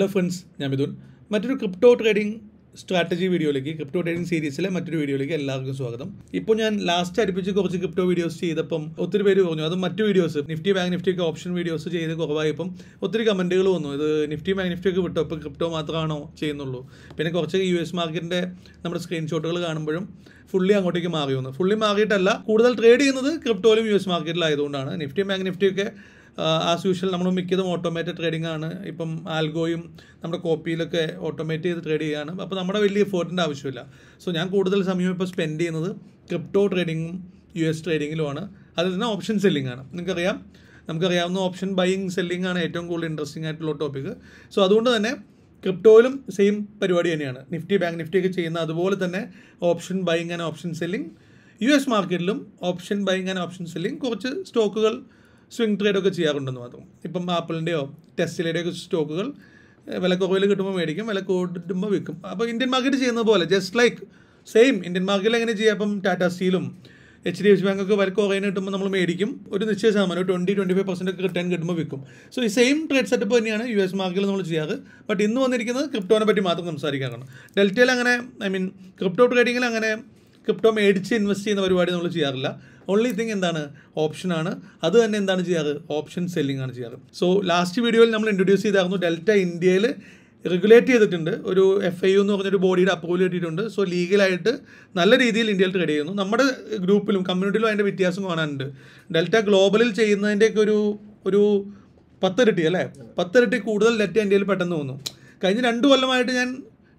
Hello friends ഞാൻ മിഥുൻ മറ്റൊരു crypto trading strategy വീഡിയോയിലേക്ക് ക്രിപ്റ്റോ ട്രേഡിംഗ് സീരീസിലെ മറ്റൊരു വീഡിയോയിലേക്ക് എല്ലാവർക്കും സ്വാഗതം ഇപ്പോൾ ഞാൻ ലാസ്റ്റ് അടുപ്പിച്ച് കുറച്ച് ക്രിപ്റ്റോ വീഡിയോസ് ചെയ്തപ്പം ഒത്തിരി പേര് പറഞ്ഞു അത് മറ്റു വീഡിയോസ് നിഫ്റ്റി ബാങ്ക് നിഫ്റ്റി ഒക്കെ ഓപ്ഷൻ വീഡിയോസ് ചെയ്ത് കുറവായപ്പം ഒത്തിരി കമൻറ്റുകൾ വന്നു ഇത് നിഫ്റ്റി ബാങ്ക് നിഫ്റ്റി ഒക്കെ വിട്ടു അപ്പോൾ ക്രിപ്റ്റോ മാത്രമാണോ ചെയ്യുന്നുള്ളൂ പിന്നെ കുറച്ച് യു എസ് മാർക്കറ്റിൻ്റെ നമ്മുടെ സ്ക്രീൻഷോട്ടുകൾ കാണുമ്പോഴും ഫുള്ളി അങ്ങോട്ടേക്ക് മാറി വന്നു ഫുള്ളി മാറിയിട്ടല്ല കൂടുതൽ ട്രേഡ് ചെയ്യുന്നത് ക്രിപ്റ്റോയിലും യു എസ് മാർക്കറ്റിലായതുകൊണ്ടാണ് നിഫ്റ്റി ബാങ്ക് നിഫ്റ്റിയൊക്കെ ആസ് യൂഷ്വൽ നമ്മൾ മിക്കതും ഓട്ടോമേറ്റഡ് ട്രേഡിംഗ് ആണ് ഇപ്പം ആൽഗോയും നമ്മുടെ കോപ്പിയിലൊക്കെ ഓട്ടോമേറ്റ് ചെയ്ത് ട്രേഡ് ചെയ്യുകയാണ് അപ്പോൾ നമ്മുടെ വലിയ എഫേർട്ടിൻ്റെ ആവശ്യമില്ല സോ ഞാൻ കൂടുതൽ സമയം ഇപ്പോൾ സ്പെൻഡ് ചെയ്യുന്നത് ക്രിപ്റ്റോ ട്രേഡിങ്ങും യു എസ് ട്രേഡിങ്ങിലുമാണ് അതിൽ തന്നെ ഓപ്ഷൻ സെല്ലിംഗ് ആണ് നിങ്ങൾക്കറിയാം നമുക്കറിയാവുന്ന ഓപ്ഷൻ ബൈയിങ് സെല്ലിംഗ് ആണ് ഏറ്റവും കൂടുതൽ ഇൻട്രസ്റ്റിംഗ് ആയിട്ടുള്ള ടോപ്പിക്ക് സോ അതുകൊണ്ട് തന്നെ ക്രിപ്റ്റോയിലും സെയിം പരിപാടി തന്നെയാണ് നിഫ്റ്റി ബാങ്ക് ഒക്കെ ചെയ്യുന്ന അതുപോലെ തന്നെ option buying and option selling U S മാർക്കറ്റിലും option buying and option selling കുറച്ച് സ്റ്റോക്കുകൾ സ്വിങ് ട്രേഡൊക്കെ ചെയ്യാറുണ്ടെന്ന് മാത്രം ഇപ്പം ആപ്പിളിൻ്റെയോ ടെസ്റ്റിലയുടെയോ സ്റ്റോക്കുകൾ വില കുറവിൽ കിട്ടുമ്പോൾ മേടിക്കും വില കൂടുമ്പോൾ വിൽക്കും അപ്പോൾ ഇന്ത്യൻ മാർക്കറ്റ് ചെയ്യുന്നത് പോലെ ജസ്റ്റ് ലൈക്ക് സെയിം ഇന്ത്യൻ മാർക്കറ്റിൽ എങ്ങനെ ചെയ്യാം അപ്പം ടാറ്റ സ്റ്റീലും എച്ച് ഡി എഫ് ബാങ്കൊക്കെ വില കുറയുന്ന കിട്ടുമ്പോൾ നമ്മൾ മേടിക്കും ഒരു നിശ്ചയ ശതമാനം ട്വൻറ്റി ട്വൻറ്റി ഫൈവ് പെർസെൻറ്റ് ഒക്കെ റിട്ടേൺ കിട്ടുമ്പോൾ വിൽക്കും സോ ഈ സെയിം ട്രേഡ് സെറ്റപ്പ് തന്നെയാണ് യു എസ് മാർക്കറ്റിൽ നമ്മൾ ചെയ്യാറ് ബട്ട് ഇന്ന് വന്നിരിക്കുന്നത് ക്രിപ്റ്റോനെ പറ്റി മാത്രം സംസാരിക്കാനാണ് ഡെൽറ്റയിൽ അങ്ങനെ ഐ മീൻ ക്രിപ്റ്റോ ട്രേഡിങ്ങിൽ അങ്ങനെ ക്രിപ്റ്റോ മേടിച്ച് ഇൻവെസ്റ്റ് ചെയ്യുന്ന പരിപാടി നമ്മൾ ചെയ്യാറില്ല ഓൺലി തിങ് എന്താണ് ഓപ്ഷനാണ് അത് തന്നെ എന്താണ് ചെയ്യാറ് ഓപ്ഷൻ സെല്ലിംഗ് ആണ് ചെയ്യാറ് സോ ലാസ്റ്റ് വീഡിയോയിൽ നമ്മൾ ഇൻട്രൊഡ്യൂസ് ചെയ്തായിരുന്നു ഡെൽറ്റ ഇന്ത്യയിൽ റെഗുലേറ്റ് ചെയ്തിട്ടുണ്ട് ഒരു എഫ് ഐ യു എന്ന് പറഞ്ഞൊരു ബോഡിയുടെ അപ്രൂവൽ കിട്ടിയിട്ടുണ്ട് സോ ലീഗലായിട്ട് നല്ല രീതിയിൽ ഇന്ത്യയിൽ ട്രേഡ് ചെയ്യുന്നു നമ്മുടെ ഗ്രൂപ്പിലും കമ്മ്യൂണിറ്റിയിലും അതിൻ്റെ വ്യത്യാസം കാണാനുണ്ട് ഡെൽറ്റ ഗ്ലോബലിൽ ചെയ്യുന്നതിൻ്റെയൊക്കെ ഒരു ഒരു പത്തിരട്ടി അല്ലേ പത്തിരട്ടി കൂടുതൽ ഡെൽറ്റ ഇന്ത്യയിൽ പെട്ടെന്ന് തോന്നുന്നു കഴിഞ്ഞ രണ്ട് കൊല്ലമായിട്ട് ഞാൻ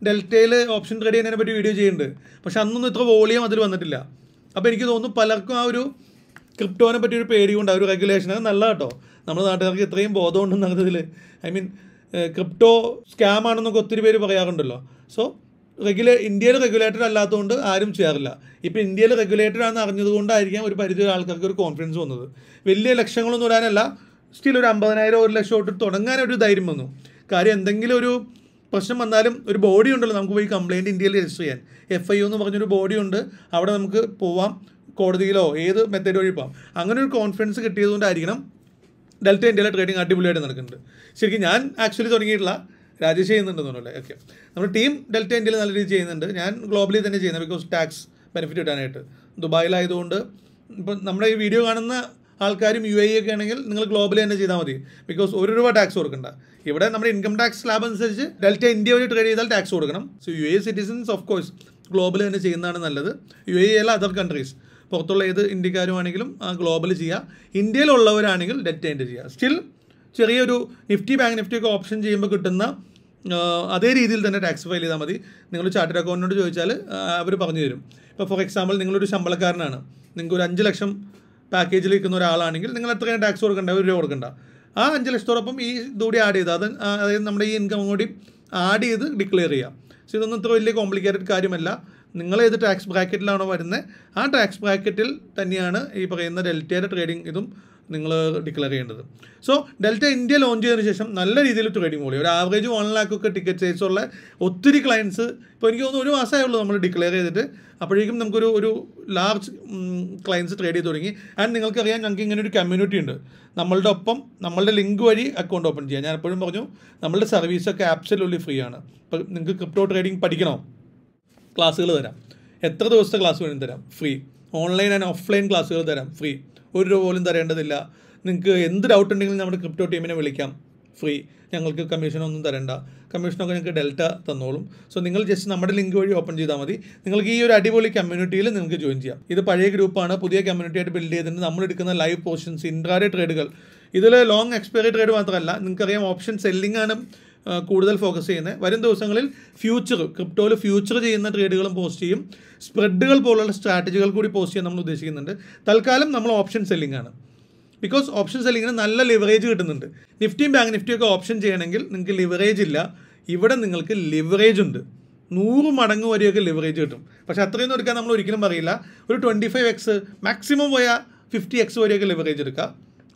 ഡെൽറ്റയിൽ ഓപ്ഷൻ ട്രേഡ് ചെയ്യുന്നതിനെ പറ്റി വീഡിയോ ചെയ്യുന്നുണ്ട് പക്ഷെ അന്നൊന്നും ഇത്ര വോളിയം അതിൽ വന്നിട്ടില്ല അപ്പോൾ എനിക്ക് തോന്നുന്നു പലർക്കും ആ ഒരു ക്രിപ്റ്റോനെ പറ്റിയൊരു പേടിയുണ്ട് ആ ഒരു റെഗുലേഷൻ അത് നല്ല കേട്ടോ നമ്മുടെ നാട്ടുകാർക്ക് ഇത്രയും ബോധമുണ്ടെന്ന് അർത്ഥത്തിൽ ഐ മീൻ ക്രിപ്റ്റോ സ്കാം ആണെന്നൊക്കെ ഒത്തിരി പേര് പറയാറുണ്ടല്ലോ സോ റെഗുലേ ഇന്ത്യയിൽ റെഗുലേറ്റഡ് അല്ലാത്തതുകൊണ്ട് ആരും ചെയ്യാറില്ല ഇപ്പോൾ ഇന്ത്യയിൽ റെഗുലേറ്റഡ് ആണെന്ന് അറിഞ്ഞതുകൊണ്ടായിരിക്കാം ഒരു പരിധി ആൾക്കാർക്ക് ഒരു കോൺഫിഡൻസ് വന്നത് വലിയ ലക്ഷങ്ങളൊന്നും വരാനല്ല സ്റ്റിൽ ഒരു അമ്പതിനായിരം ഒരു ലക്ഷം തൊട്ട് തുടങ്ങാൻ ഒരു ധൈര്യം വന്നു കാര്യം എന്തെങ്കിലും ഒരു പ്രശ്നം വന്നാലും ഒരു ബോഡി ഉണ്ടല്ലോ നമുക്ക് പോയി കംപ്ലയിൻറ്റ് ഇന്ത്യയിൽ രജിസ്റ്റർ ചെയ്യാൻ എഫ് ഐ ഒ എന്ന് പറഞ്ഞൊരു ബോഡി ഉണ്ട് അവിടെ നമുക്ക് പോവാം കോടതിയിലോ ഏത് മെത്തേഡ് വഴി പോവാം അങ്ങനെ ഒരു കോൺഫിഡൻസ് കിട്ടിയതുകൊണ്ടായിരിക്കണം ഡെൽറ്റ ഇന്ത്യയിലെ ട്രേഡിംഗ് അടിപൊളിയായിട്ട് നടക്കുന്നുണ്ട് ശരിക്കും ഞാൻ ആക്ച്വലി തുടങ്ങിയിട്ടുള്ള രാജേഷ് ചെയ്യുന്നുണ്ട് തോന്നുന്നുണ്ട് ഓക്കെ നമ്മുടെ ടീം ഡെൽറ്റ ഇന്ത്യയിൽ നല്ല രീതിയിൽ ചെയ്യുന്നുണ്ട് ഞാൻ ഗ്ലോബലി തന്നെ ചെയ്യുന്നത് ബിക്കോസ് ടാക്സ് ബെനിഫിറ്റ് കിട്ടാനായിട്ട് ദുബായിലായതുകൊണ്ട് ഇപ്പം നമ്മുടെ ഈ വീഡിയോ കാണുന്ന ആൾക്കാരും യു എ e ഒക്കെ ആണെങ്കിൽ നിങ്ങൾ ഗ്ലോബൽ തന്നെ ചെയ്താൽ മതി ബിക്കോസ് ഒരു രൂപ ടാക്സ് കൊടുക്കണ്ട ഇവിടെ നമ്മുടെ ഇൻകം ടാക്സ് സ്ലാബ് അനുസരിച്ച് ഡെൽറ്റ ഇന്ത്യ വഴി ട്രേഡ് ചെയ്താൽ ടാക്സ് കൊടുക്കണം so U A citizens of course global തന്നെ ചെയ്യുന്നതാണ് നല്ലത് യു എ e അല്ല അതർ കൺട്രീസ് പുറത്തുള്ള ഏത് ഇന്ത്യക്കാരുമാണെങ്കിലും ഗ്ലോബൽ ചെയ്യുക ഇന്ത്യയിലുള്ളവരാണെങ്കിൽ ഡെറ്റ് എൻ്റെ ചെയ്യുക സ്റ്റിൽ ചെറിയൊരു നിഫ്റ്റി ബാങ്ക് നിഫ്റ്റി ഒക്കെ ഓപ്ഷൻ ചെയ്യുമ്പോൾ കിട്ടുന്ന അതേ രീതിയിൽ തന്നെ ടാക്സ് ഫയൽ ചെയ്താൽ മതി നിങ്ങൾ ചാർട്ടേഡ് അക്കൗണ്ടിനോട് ചോദിച്ചാൽ അവർ പറഞ്ഞു തരും ഇപ്പോൾ ഫോർ എക്സാമ്പിൾ നിങ്ങളൊരു ശമ്പളക്കാരനാണ് നിങ്ങൾക്ക് ഒരു അഞ്ച് ലക്ഷം പാക്കേജിൽ നിൽക്കുന്ന ഒരാളാണെങ്കിൽ നിങ്ങൾ എത്രയും ടാക്സ് കൊടുക്കേണ്ട ഒരു രൂപ കൊടുക്കണ്ട ആ അഞ്ച് ലക്ഷത്തോടൊപ്പം ഈ ഇതുകൂടി ആഡ് ചെയ്ത് അത് അതായത് നമ്മുടെ ഈ ഇൻകം കൂടി ആഡ് ചെയ്ത് ഡിക്ലെയർ ചെയ്യാം സോ ഇതൊന്നും ഇത്ര വലിയ കോംപ്ലിക്കേറ്റഡ് കാര്യമല്ല നിങ്ങൾ ഏത് ടാക്സ് ബ്രാക്കറ്റിലാണോ വരുന്നത് ആ ടാക്സ് ബ്രാക്കറ്റിൽ തന്നെയാണ് ഈ പറയുന്ന ഡെൽറ്റയുടെ ട്രേഡിംഗ് ഇതും നിങ്ങൾ ഡിക്ലെയർ ചെയ്യേണ്ടത് സോ ഡെൽറ്റ ഇന്ത്യ ലോഞ്ച് ചെയ്തതിന് ശേഷം നല്ല രീതിയിൽ ട്രേഡിംഗ് പോളി ഒരു ആവറേജ് വൺ ഒക്കെ ടിക്കറ്റ് സൈസ് ഉള്ള ഒത്തിരി ക്ലയൻസ് ഇപ്പോൾ എനിക്ക് തോന്നുന്നു ഒരു മാസമേ ഉള്ളൂ നമ്മൾ ഡിക്ലെയർ ചെയ്തിട്ട് അപ്പോഴേക്കും നമുക്കൊരു ഒരു ലാർജ് ക്ലയൻസ് ട്രേഡ് ചെയ്ത് തുടങ്ങി ആൻഡ് നിങ്ങൾക്കറിയാം ഞങ്ങൾക്ക് ഇങ്ങനെ ഒരു കമ്മ്യൂണിറ്റി ഉണ്ട് നമ്മളുടെ ഒപ്പം നമ്മളുടെ ലിങ്ക് വഴി അക്കൗണ്ട് ഓപ്പൺ ചെയ്യാം ഞാൻ എപ്പോഴും പറഞ്ഞു നമ്മളുടെ സർവീസൊക്കെ ആപ്സലൂലി ഫ്രീ ആണ് ഇപ്പം നിങ്ങൾക്ക് ക്രിപ്റ്റോ ട്രേഡിംഗ് പഠിക്കണോ ക്ലാസ്സുകൾ തരാം എത്ര ദിവസത്തെ ക്ലാസ് വേണമെങ്കിലും തരാം ഫ്രീ ഓൺലൈൻ ആൻഡ് ഓഫ്ലൈൻ ക്ലാസ്സുകൾ തരാം ഫ്രീ ഒരു രൂപ പോലും തരേണ്ടതില്ല നിങ്ങൾക്ക് എന്ത് ഡൗട്ട് ഉണ്ടെങ്കിലും നമ്മുടെ ക്രിപ്റ്റോ ടീമിനെ വിളിക്കാം ഫ്രീ ഞങ്ങൾക്ക് കമ്മീഷനൊന്നും തരേണ്ട കമ്മീഷനൊക്കെ ഞങ്ങൾക്ക് ഡെൽറ്റ തന്നോളും സോ നിങ്ങൾ ജസ്റ്റ് നമ്മുടെ ലിങ്ക് വഴി ഓപ്പൺ ചെയ്താൽ മതി നിങ്ങൾക്ക് ഈ ഒരു അടിപൊളി കമ്മ്യൂണിറ്റിയിൽ നിങ്ങൾക്ക് ജോയിൻ ചെയ്യാം ഇത് പഴയ ഗ്രൂപ്പാണ് പുതിയ കമ്മ്യൂണിറ്റിയായിട്ട് ബിൽഡ് ചെയ്തിട്ടുണ്ട് നമ്മൾ എടുക്കുന്ന ലൈവ് പോർഷൻസ് ഇൻട്രാഡേ ട്രേഡുകൾ ഇതിൽ ലോങ് എക്സ്പയറി ട്രേഡ് മാത്രമല്ല നിങ്ങൾക്കറിയാം ഓപ്ഷൻ സെല്ലിംഗ് ആണ് കൂടുതൽ ഫോക്കസ് ചെയ്യുന്നത് വരും ദിവസങ്ങളിൽ ഫ്യൂച്ചർ ക്രിപ്റ്റോയിൽ ഫ്യൂച്ചർ ചെയ്യുന്ന ട്രേഡുകളും പോസ്റ്റ് ചെയ്യും സ്പ്രെഡുകൾ പോലുള്ള സ്ട്രാറ്റജികൾ കൂടി പോസ്റ്റ് ചെയ്യാൻ നമ്മൾ ഉദ്ദേശിക്കുന്നുണ്ട് തൽക്കാലം നമ്മൾ ഓപ്ഷൻ സെല്ലിംഗ് ആണ് ബിക്കോസ് ഓപ്ഷൻ സെല്ലിങ്ങിന് നല്ല ലിവറേജ് കിട്ടുന്നുണ്ട് നിഫ്റ്റിയും ബാങ്ക് നിഫ്റ്റിയൊക്കെ ഓപ്ഷൻ ചെയ്യണമെങ്കിൽ നിങ്ങൾക്ക് ലിവറേജ് ഇല്ല ഇവിടെ നിങ്ങൾക്ക് ലിവറേജ് ഉണ്ട് നൂറ് മടങ്ങ് വരെയൊക്കെ ലിവറേജ് കിട്ടും പക്ഷേ അത്രയൊന്നും എടുക്കാൻ നമ്മൾ ഒരിക്കലും പറയില്ല ഒരു ട്വൻറ്റി ഫൈവ് എക്സ് മാക്സിമം പോയാൽ ഫിഫ്റ്റി എക്സ് വരെയൊക്കെ ലിവറേജ് എടുക്കുക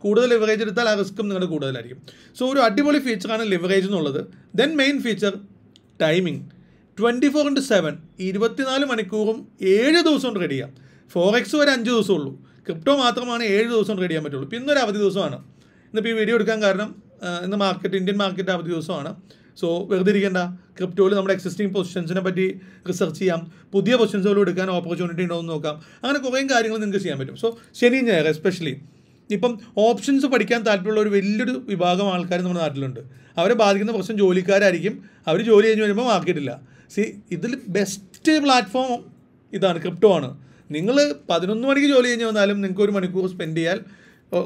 കൂടുതൽ ലിവറേജ് എടുത്താൽ ആ റിസ്ക്കും നിങ്ങളുടെ കൂടുതലായിരിക്കും സോ ഒരു അടിപൊളി ഫീച്ചറാണ് ലിവറേജ് എന്നുള്ളത് then main feature timing twenty four into seven ഇരുപത്തിനാല് മണിക്കൂറും ഏഴ് ദിവസം കൊണ്ട് റെഡി ചെയ്യാം എക്സ് വരെ അഞ്ച് ദിവസം ഉള്ളൂ ക്രിപ്റ്റോ മാത്രമാണ് ഏഴ് ദിവസം കൊണ്ട് റെഡി ചെയ്യാൻ പറ്റുള്ളൂ പിന്നൊരു അവധി ദിവസമാണ് ഇന്നിപ്പോൾ ഈ വീഡിയോ എടുക്കാൻ കാരണം ഇന്ന് മാർക്കറ്റ് ഇന്ത്യൻ മാർക്കറ്റ് അവധി ദിവസമാണ് സോ വെറുതെ ഇരിക്കേണ്ട ക്രിപ്റ്റോയിൽ നമ്മുടെ എക്സിസ്റ്റിംഗ് പൊസിഷൻസിനെ പറ്റി റിസർച്ച് ചെയ്യാം പുതിയ പൊസിഷൻസുകൾ എടുക്കാൻ ഓപ്പർച്യൂണിറ്റി ഉണ്ടോ എന്ന് നോക്കാം അങ്ങനെ കുറേ കാര്യങ്ങൾ നിങ്ങൾക്ക് ചെയ്യാൻ പറ്റും സോ ശനി ഞായർ എസ്പെഷ്യലി ഇപ്പം ഓപ്ഷൻസ് പഠിക്കാൻ താല്പര്യമുള്ള ഒരു വലിയൊരു വിഭാഗം ആൾക്കാർ നമ്മുടെ നാട്ടിലുണ്ട് അവരെ ബാധിക്കുന്ന പ്രശ്നം ജോലിക്കാരായിരിക്കും അവർ ജോലി കഴിഞ്ഞ് വരുമ്പോൾ മാർക്കറ്റില്ല സി ഇതിൽ ബെസ്റ്റ് പ്ലാറ്റ്ഫോം ഇതാണ് ക്രിപ്റ്റോ ആണ് നിങ്ങൾ പതിനൊന്ന് മണിക്ക് ജോലി കഴിഞ്ഞ് വന്നാലും നിങ്ങൾക്ക് ഒരു മണിക്കൂർ സ്പെൻഡ് ചെയ്യാൽ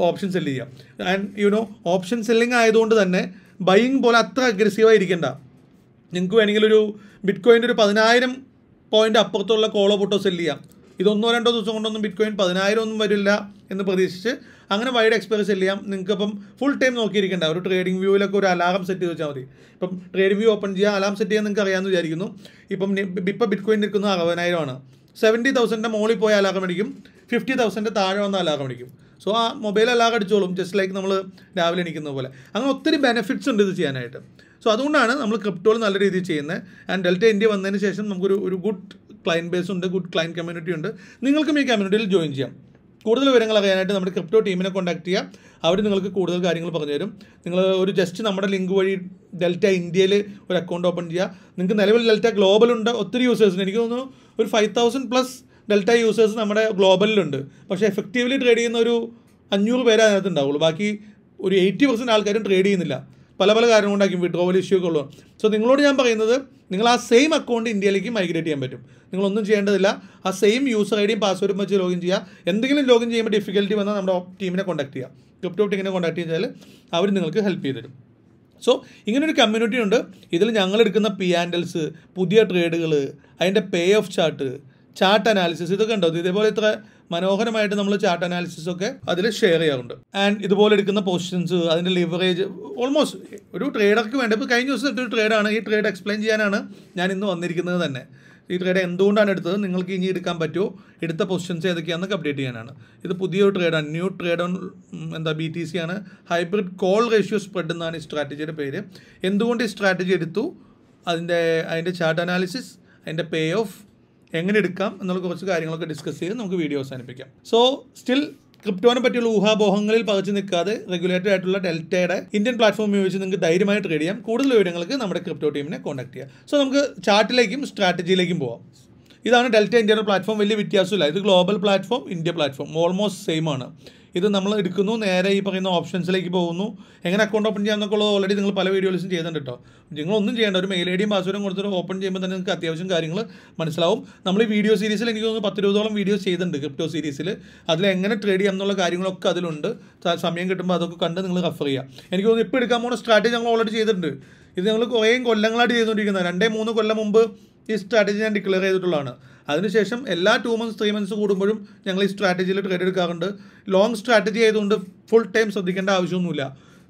ഓപ്ഷൻ സെല്ല് ചെയ്യാം and you know option selling ആയതുകൊണ്ട് തന്നെ ബൈങ് പോലെ അത്ര അഗ്രസീവായി ഇരിക്കേണ്ട നിങ്ങൾക്ക് വേണമെങ്കിൽ ഒരു ബിറ്റ് കോയിൻ്റെ ഒരു പതിനായിരം പോയിൻ്റ് അപ്പുറത്തുള്ള കോളോ പൊട്ടോ സെല്ല് ചെയ്യാം ഇതൊന്നോ രണ്ടോ ദിവസം കൊണ്ടൊന്നും ബിറ്റ് കോയിൻ പതിനായിരം ഒന്നും വരില്ല എന്ന് പ്രതീക്ഷിച്ച് അങ്ങനെ വൈഡ് എക്സ്പീരിയൻസ് സെല് ചെയ്യാം ഇപ്പം ഫുൾ ടൈം നോക്കിയിരിക്കേണ്ട ഒരു ട്രേഡിംഗ് വ്യൂവിലൊക്കെ ഒരു അലാറം സെറ്റ് ചെയ്ത് വെച്ചാൽ മതി ഇപ്പം ട്രേഡിംഗ് വ്യൂ ഓപ്പൺ ചെയ്യുക അലാം സെറ്റ് ചെയ്യാൻ നിങ്ങൾക്ക് അറിയാമെന്ന് വിചാരിക്കുന്നു ഇപ്പം ഇപ്പം ബിറ്റ്കോയിൻ നിൽക്കുന്ന ആണ് സെവൻറ്റി തൗസൻഡിൻ്റെ മുകളിൽ പോയ അലാറം അടിക്കും ഫിഫ്റ്റി തൗസൻഡിൻ്റെ താഴെ വന്ന അലാറം അടിക്കും സോ ആ മൊബൈൽ അലാറം അടിച്ചോളും ജസ്റ്റ് ലൈക്ക് നമ്മൾ രാവിലെ എണീക്കുന്നത് പോലെ അങ്ങനെ ഒത്തിരി ബെനിഫിറ്റ്സ് ഉണ്ട് ഇത് ചെയ്യാനായിട്ട് സോ അതുകൊണ്ടാണ് നമ്മൾ ക്രിപ്റ്റോൾ നല്ല രീതിയിൽ ചെയ്യുന്നത് ആൻഡ് ഡെൽറ്റ ഇന്ത്യ വന്നതിന് ശേഷം നമുക്കൊരു ഒരു ഗുഡ് ക്ലയൻറ്റ് ബേസ് ഉണ്ട് ഗുഡ് ക്ലയൻറ്റ് കമ്മ്യൂണിറ്റി ഉണ്ട് നിങ്ങൾക്കും ഈ കമ്മ്യൂണിറ്റിയിൽ ജോയിൻ ചെയ്യാം കൂടുതൽ വിവരങ്ങൾ അറിയാനായിട്ട് നമ്മുടെ ക്രിപ്റ്റോ ടീമിനെ കോൺടാക്ട് ചെയ്യാം അവർ നിങ്ങൾക്ക് കൂടുതൽ കാര്യങ്ങൾ പറഞ്ഞു തരും നിങ്ങൾ ഒരു ജസ്റ്റ് നമ്മുടെ ലിങ്ക് വഴി ഡെൽറ്റ ഇന്ത്യയിൽ ഒരു അക്കൗണ്ട് ഓപ്പൺ ചെയ്യുക നിങ്ങൾക്ക് നിലവിൽ ഡെൽറ്റ ഗ്ലോബലുണ്ട് ഒത്തിരി യൂസേഴ്സിന് എനിക്ക് തോന്നുന്നു ഒരു five thousand plus Delta users നമ്മുടെ ഗ്ലോബലിലുണ്ട് പക്ഷേ എഫക്റ്റീവ്ലി ട്രേഡ് ചെയ്യുന്ന ഒരു അഞ്ഞൂറ് പേരെ അതിനകത്ത് ഉണ്ടാവുള്ളൂ ബാക്കി ഒരു എയ്റ്റി പെർസെൻറ്റ് ആൾക്കാരും ട്രേഡ് ചെയ്യുന്നില്ല പല പല കാരണം കൊണ്ടായിരിക്കും വിഡ്രോവൽ ഇഷ്യൂ ഒക്കെ ഉള്ളൂ സോ നിങ്ങളോട് ഞാൻ പറയുന്നത് നിങ്ങൾ ആ സെയിം അക്കൗണ്ട് ഇന്ത്യയിലേക്ക് മൈഗ്രേറ്റ് ചെയ്യാൻ പറ്റും നിങ്ങളൊന്നും ചെയ്യേണ്ടതില്ല ആ സെയിം യൂസർ ഐ ഡിയും പാസ്വേഡും വെച്ച് ലോഗിൻ ചെയ്യുക എന്തെങ്കിലും ലോഗിൻ ചെയ്യുമ്പോൾ ഡിഫിക്കൽറ്റി വന്നാൽ നമ്മുടെ ടീമിനെ കോൺടാക്ട് ചെയ്യുക ക്രിപ്റ്റോ ടീമിനെ കോൺടാക്ട് ചെയ്താൽ അവർ നിങ്ങൾക്ക് ഹെൽപ്പ് ചെയ്തു തരും സോ ഇങ്ങനൊരു കമ്മ്യൂണിറ്റി ഉണ്ട് ഇതിൽ എടുക്കുന്ന പി ആൻഡൽസ് പുതിയ ട്രേഡുകൾ അതിൻ്റെ pay off chart chart analysis ഇതൊക്കെ ഉണ്ടോ ഇതേപോലെ ഇത്ര മനോഹരമായിട്ട് നമ്മൾ ചാർട്ട് അനാലിസിസ് ഒക്കെ അതിൽ ഷെയർ ചെയ്യാറുണ്ട് ആൻഡ് ഇതുപോലെ എടുക്കുന്ന പൊസിഷൻസ് അതിൻ്റെ ലിവറേജ് ഓൾമോസ്റ്റ് ഒരു ട്രേഡർക്ക് വേണ്ട ഇപ്പോൾ കഴിഞ്ഞ ദിവസം ഒരു ട്രേഡാണ് ഈ ട്രേഡ് എക്സ്പ്ലെയിൻ ചെയ്യാനാണ് ഞാൻ ഇന്ന് വന്നിരിക്കുന്നത് തന്നെ ഈ ട്രേഡ് എന്തുകൊണ്ടാണ് എടുത്തത് നിങ്ങൾക്ക് ഇനി എടുക്കാൻ പറ്റുമോ എടുത്ത പൊസിഷൻസ് ഏതൊക്കെയാണെന്നൊക്കെ അപ്ഡേറ്റ് ചെയ്യാനാണ് ഇത് പുതിയൊരു ട്രേഡാണ് ന്യൂ ട്രേഡ് ഓൺ എന്താ ബി ടി സി ആണ് ഹൈബ്രിഡ് കോൾ റേഷ്യോ സ്പ്രെഡ് എന്നാണ് ഈ സ്ട്രാറ്റജിയുടെ പേര് എന്തുകൊണ്ട് ഈ സ്ട്രാറ്റജി എടുത്തു അതിൻ്റെ അതിൻ്റെ ചാർട്ട് അനാലിസിസ് അതിൻ്റെ പേ ഓഫ് എങ്ങനെ എടുക്കാം എന്നുള്ള കുറച്ച് കാര്യങ്ങളൊക്കെ ഡിസ്കസ് ചെയ്ത് നമുക്ക് വീഡിയോ അവസാനിപ്പിക്കാം സോ സ്റ്റിൽ ക്രിപ്റ്റോനെ പറ്റിയുള്ള ഊഹാപോഹങ്ങളിൽ പകച്ചു നിൽക്കാതെ റെഗുലേറ്റഡ് ആയിട്ടുള്ള ഡെൽറ്റയുടെ ഇന്ത്യൻ പ്ലാറ്റ്ഫോം ഉപയോഗിച്ച് നിങ്ങൾക്ക് ധൈര്യമായി ട്രേഡ് ചെയ്യാം കൂടുതൽ വിവരങ്ങൾക്ക് നമ്മുടെ ക്രിപ്റ്റോ ടീമിനെ കോൺടാക്ട് ചെയ്യാം സോ നമുക്ക് ചാർട്ടിലേക്കും സ്ട്രാറ്റജിയിലേക്കും പോവാം ഇതാണ് ഡെൽറ്റ ഇന്ത്യയുടെ പ്ലാറ്റ്ഫോം വലിയ വ്യത്യാസമില്ല ഇത് global platform India platform almost same ആണ് ഇത് നമ്മൾ എടുക്കുന്നു നേരെ ഈ പറയുന്ന ഓപ്ഷൻസിലേക്ക് പോകുന്നു എങ്ങനെ അക്കൗണ്ട് ഓപ്പൺ ചെയ്യാമെന്നൊക്കെ ഉള്ളത് ഓൾറെഡി നിങ്ങൾ പല വീഡിയോസും ചെയ്തിട്ടുണ്ട് കേട്ടോ നിങ്ങളൊന്നും ചെയ്യേണ്ട ഒരു മെയിൽ ഐ ഡിയും പാസ്വേഡും കൊടുത്തിട്ട് ഓപ്പൺ ചെയ്യുമ്പോൾ തന്നെ നിങ്ങൾക്ക് അത്യാവശ്യം കാര്യങ്ങൾ മനസ്സിലാവും നമ്മൾ ഈ വീഡിയോ സീരീസിൽ എനിക്ക് തോന്നുന്നു പത്ത് ഇരുപതോളം വീഡിയോസ് ചെയ്തിട്ടുണ്ട് ക്രിപ്റ്റോ സീരീസിൽ അതിൽ എങ്ങനെ ട്രേഡ് ചെയ്യാം എന്നുള്ള കാര്യങ്ങളൊക്കെ അതിലുണ്ട് സമയം കിട്ടുമ്പോൾ അതൊക്കെ കണ്ട് നിങ്ങൾ റഫർ ചെയ്യാം എനിക്ക് തോന്നുന്നു ഇപ്പോൾ എടുക്കാൻ പോകുന്ന സ്ട്രാറ്റജി ഞങ്ങൾ ഓൾറെഡി ചെയ്തിട്ടുണ്ട് ഇത് ഞങ്ങൾ കുറേ കൊല്ലങ്ങളായിട്ട് ചെയ്തുകൊണ്ടിരിക്കുന്നത് രണ്ടേ മൂന്ന് കൊല്ലം മുമ്പ് ഈ സ്ട്രാറ്റജി ഞാൻ ഡിക്ലെയർ ചെയ്തിട്ടുള്ളതാണ് അതിനുശേഷം എല്ലാ ടു മന്ത്സ് ത്രീ മന്ത്സ് കൂടുമ്പോഴും ഞങ്ങൾ ഈ സ്ട്രാറ്റജിയിൽ ട്രേഡ് എടുക്കാറുണ്ട് ലോങ് സ്ട്രാറ്റജി ആയതുകൊണ്ട് ഫുൾ ടൈം ശ്രദ്ധിക്കേണ്ട ആവശ്യമൊന്നുമില്ല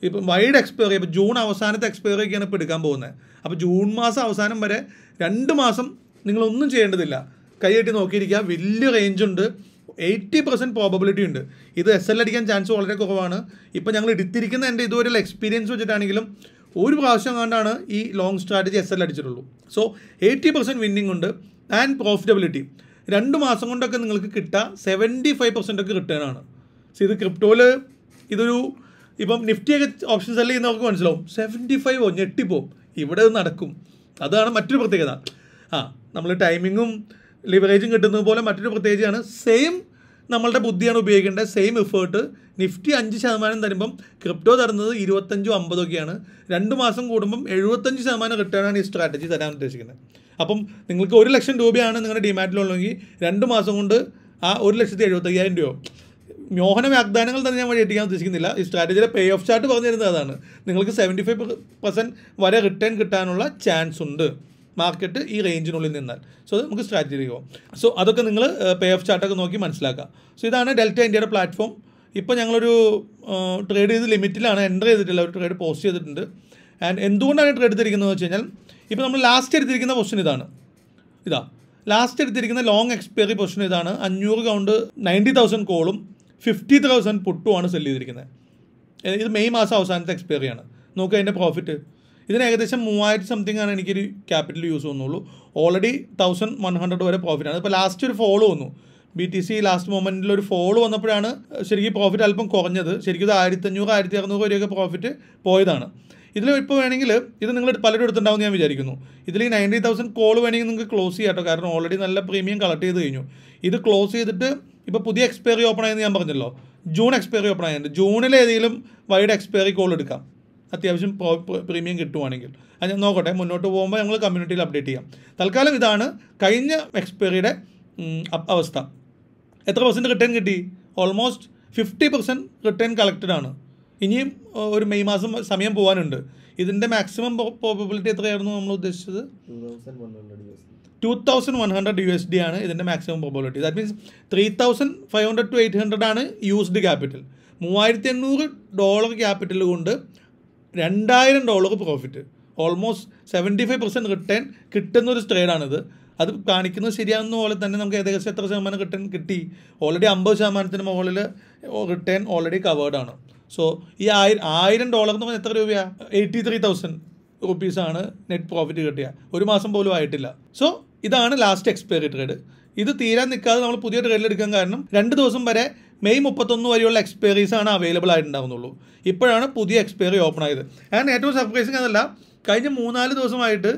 ഇപ്പം വൈഡ് എക്സ്പയറി ഇപ്പോൾ ജൂൺ അവസാനത്തെ എക്സ്പയറിയൊക്കെയാണ് ഇപ്പോൾ എടുക്കാൻ പോകുന്നത് അപ്പോൾ ജൂൺ മാസം അവസാനം വരെ രണ്ട് മാസം നിങ്ങളൊന്നും ചെയ്യേണ്ടതില്ല കൈയെട്ടി നോക്കിയിരിക്കുക വലിയ റേഞ്ച് ഉണ്ട് എയ്റ്റി പെർസെൻറ്റ് പ്രോബിലിറ്റി ഉണ്ട് ഇത് എസ് എൽ അടിക്കാൻ ചാൻസ് വളരെ കുറവാണ് ഇപ്പോൾ ഞങ്ങൾ എടുത്തിരിക്കുന്ന എൻ്റെ ഇതുവരെയുള്ള എക്സ്പീരിയൻസ് വെച്ചിട്ടാണെങ്കിലും ഒരു പ്രാവശ്യം കണ്ടാണ് ഈ ലോങ് സ്ട്രാറ്റജി എസ് എൽ അടിച്ചിട്ടുള്ളൂ സോ എയ്റ്റി പെർസെൻറ്റ് വിന്നിംഗ് ഉണ്ട് ആൻഡ് പ്രോഫിറ്റബിലിറ്റി രണ്ട് മാസം കൊണ്ടൊക്കെ നിങ്ങൾക്ക് കിട്ടുക സെവൻറ്റി ഫൈവ് പെർസെൻ്റ് ഒക്കെ റിട്ടേൺ ആണ് സോ ഇത് ക്രിപ്റ്റോയിൽ ഇതൊരു ഇപ്പം നിഫ്റ്റിയൊക്കെ ഓപ്ഷൻ സെല്ല് നമുക്ക് മനസ്സിലാവും സെവൻറ്റി ഫൈവോ ഞെട്ടിപ്പോവും ഇവിടെ നടക്കും അതാണ് മറ്റൊരു പ്രത്യേകത ആ നമ്മൾ ടൈമിങ്ങും ലിവറേജും കിട്ടുന്നത് പോലെ മറ്റൊരു പ്രത്യേകതയാണ് സെയിം നമ്മളുടെ ബുദ്ധിയാണ് ഉപയോഗിക്കേണ്ടത് സെയിം എഫേർട്ട് നിഫ്റ്റി അഞ്ച് ശതമാനം തരുമ്പം ക്രിപ്റ്റോ തരുന്നത് ഇരുപത്തഞ്ചോ അമ്പതൊക്കെയാണ് രണ്ട് മാസം കൂടുമ്പം എഴുപത്തഞ്ച് ശതമാനം റിട്ടേണാണ് ഈ സ്ട്രാറ്റജി തരാൻ ഉദ്ദേശിക്കുന്നത് അപ്പം നിങ്ങൾക്ക് ഒരു ലക്ഷം രൂപയാണ് നിങ്ങളുടെ ഡിമാറ്റിലുള്ളതെങ്കിൽ രണ്ട് മാസം കൊണ്ട് ആ ഒരു ലക്ഷത്തി എഴുപത്തയ്യായിരം രൂപ മോഹന വാഗ്ദാനങ്ങൾ തന്നെ ഞാൻ എത്തിക്കാൻ ഉദ്ദേശിക്കുന്നില്ല ഈ സ്ട്രാറ്റജിയുടെ പേ ഓഫ് ചാർട്ട് പറഞ്ഞു തരുന്നത് അതാണ് നിങ്ങൾക്ക് സെവൻറ്റി ഫൈവ് പെർസെൻറ്റ് വരെ റിട്ടേൺ കിട്ടാനുള്ള ചാൻസ് ഉണ്ട് മാർക്കറ്റ് ഈ റേഞ്ചിനുള്ളിൽ നിന്നാൽ സോ അത് നമുക്ക് സ്ട്രാറ്റജിക്ക് പോകാം സോ അതൊക്കെ നിങ്ങൾ പേ ഓഫ് ചാർട്ടൊക്കെ നോക്കി മനസ്സിലാക്കുക സോ ഇതാണ് ഡെൽറ്റ ഇന്ത്യയുടെ പ്ലാറ്റ്ഫോം ഇപ്പോൾ ഞങ്ങളൊരു ട്രേഡ് ചെയ്ത് ലിമിറ്റിലാണ് എൻ്റർ ചെയ്തിട്ടില്ല ഒരു ട്രേഡ് പോസ്റ്റ് ചെയ്തിട്ടുണ്ട് ആൻഡ് എന്തുകൊണ്ടാണ് ട്രേഡ് എടുത്തിരിക്കുന്നത് വെച്ച് കഴിഞ്ഞാൽ ഇപ്പോൾ നമ്മൾ ലാസ്റ്റ് എടുത്തിരിക്കുന്ന പൊസിഷൻ ഇതാണ് ഇതാ ലാസ്റ്റ് എടുത്തിരിക്കുന്ന ലോങ് എക്സ്പയറി പൊസിഷൻ ഇതാണ് അഞ്ഞൂറ് കൗണ്ട് നയൻറ്റി തൗസൻഡ് കോളും ഫിഫ്റ്റി തൗസൻഡ് പുട്ടുമാണ് സെല്ല് ചെയ്തിരിക്കുന്നത് ഇത് മെയ് മാസം അവസാനത്തെ എക്സ്പയറിയാണ് നോക്കുക അതിൻ്റെ പ്രോഫിറ്റ് ഇതിന് ഏകദേശം മൂവായിരത്തി സംതിങ് ആണ് എനിക്കൊരു ക്യാപിറ്റൽ യൂസ് വന്നുള്ളൂ ഓൾറെഡി തൗസൻഡ് വൺ ഹൺഡ്രഡ് വരെ പ്രോഫിറ്റ് ആണ് ഇപ്പോൾ ലാസ്റ്റ് ഒരു ഫോൾ വന്നു ബി ടി സി ലാസ്റ്റ് മൊമെൻറ്റിൽ ഒരു ഫോൾ വന്നപ്പോഴാണ് ശരിക്കും പ്രോഫിറ്റ് അല്പം കുറഞ്ഞത് ശരിക്കും ഇത് അഞ്ഞൂറ് ആയിരത്തി അറുന്നൂറ് വരെയൊക്കെ പ്രോഫിറ്റ് പോയതാണ് ഇതിൽ ഇപ്പോൾ വേണമെങ്കിൽ ഇത് നിങ്ങൾ പലരും എടുത്തിട്ടുണ്ടാവും ഞാൻ വിചാരിക്കുന്നു ഇതിൽ ഈ നയൻറ്റി തൗസൻഡ് കോൾ വേണമെങ്കിൽ നിങ്ങൾക്ക് ക്ലോസ് ചെയ്യാട്ടോ കാരണം ഓൾറെഡി നല്ല പ്രീമിയം കളക്ട് ചെയ്ത് കഴിഞ്ഞു ഇത് ക്ലോസ് ചെയ്തിട്ട് ഇപ്പോൾ പുതിയ എക്സ്പയറി ഓപ്പൺ ആയെന്ന് ഞാൻ പറഞ്ഞല്ലോ ജൂൺ എക്സ്പയറി ഓപ്പൺ ആയതുണ്ട് ജൂണിൽ ഏതെങ്കിലും വൈഡ് എക്സ്പയറി കോൾ എടുക്കാം അത്യാവശ്യം പ്രീമിയം കിട്ടുവാണെങ്കിൽ അത് നോക്കട്ടെ മുന്നോട്ട് പോകുമ്പോൾ ഞങ്ങൾ കമ്മ്യൂണിറ്റിയിൽ അപ്ഡേറ്റ് ചെയ്യാം തൽക്കാലം ഇതാണ് കഴിഞ്ഞ എക്സ്പയറിയുടെ അവസ്ഥ എത്ര പെർസെൻറ്റ് റിട്ടേൺ കിട്ടി almost fifty percent return collected ആണ് ഇനിയും ഒരു മെയ് മാസം സമയം പോകാനുണ്ട് ഇതിൻ്റെ മാക്സിമം പ്രോബിലിറ്റി എത്രയായിരുന്നു നമ്മൾ ഉദ്ദേശിച്ചത് two thousand one hundred U S D ആണ് ഇതിൻ്റെ maximum probability that means three thousand five hundred two eight hundred ആണ് യൂസ്ഡ് ക്യാപിറ്റൽ മൂവായിരത്തി എണ്ണൂറ് ഡോളർ ക്യാപിറ്റൽ കൊണ്ട് രണ്ടായിരം dollar profit almost seventy five percent return ഒരു സ്ട്രേഡാണിത് അത് കാണിക്കുന്നത് ശരിയാകുന്ന പോലെ തന്നെ നമുക്ക് ഏകദേശം എത്ര ശതമാനം റിട്ടേൺ കിട്ടി ഓൾറെഡി അമ്പത് ശതമാനത്തിന് മുകളിൽ റിട്ടേൺ ഓൾറെഡി കവേർഡാണ് സോ ഈ ആയിരം ആയിരം ഡോളർ എന്ന് പറഞ്ഞാൽ എത്ര രൂപയാണ് എയ്റ്റി ത്രീ തൗസൻഡ് റുപ്പീസാണ് നെറ്റ് പ്രോഫിറ്റ് കിട്ടിയ ഒരു മാസം പോലും ആയിട്ടില്ല സോ ഇതാണ് ലാസ്റ്റ് എക്സ്പയറി ട്രേഡ് ഇത് തീരാൻ നിൽക്കാതെ നമ്മൾ പുതിയ ട്രേഡിൽ എടുക്കാൻ കാരണം രണ്ട് ദിവസം വരെ മെയ് മുപ്പത്തൊന്ന് വരെയുള്ള എക്സ്പയറീസ് ആണ് അവൈലബിൾ ആയിട്ടുണ്ടാകുന്നുള്ളൂ ഇപ്പോഴാണ് പുതിയ എക്സ്പയറി ഓപ്പൺ ആയത് ഞാൻ ഏറ്റവും സർപ്രൈസിങ് അതല്ല കഴിഞ്ഞ മൂന്നാല് ദിവസമായിട്ട്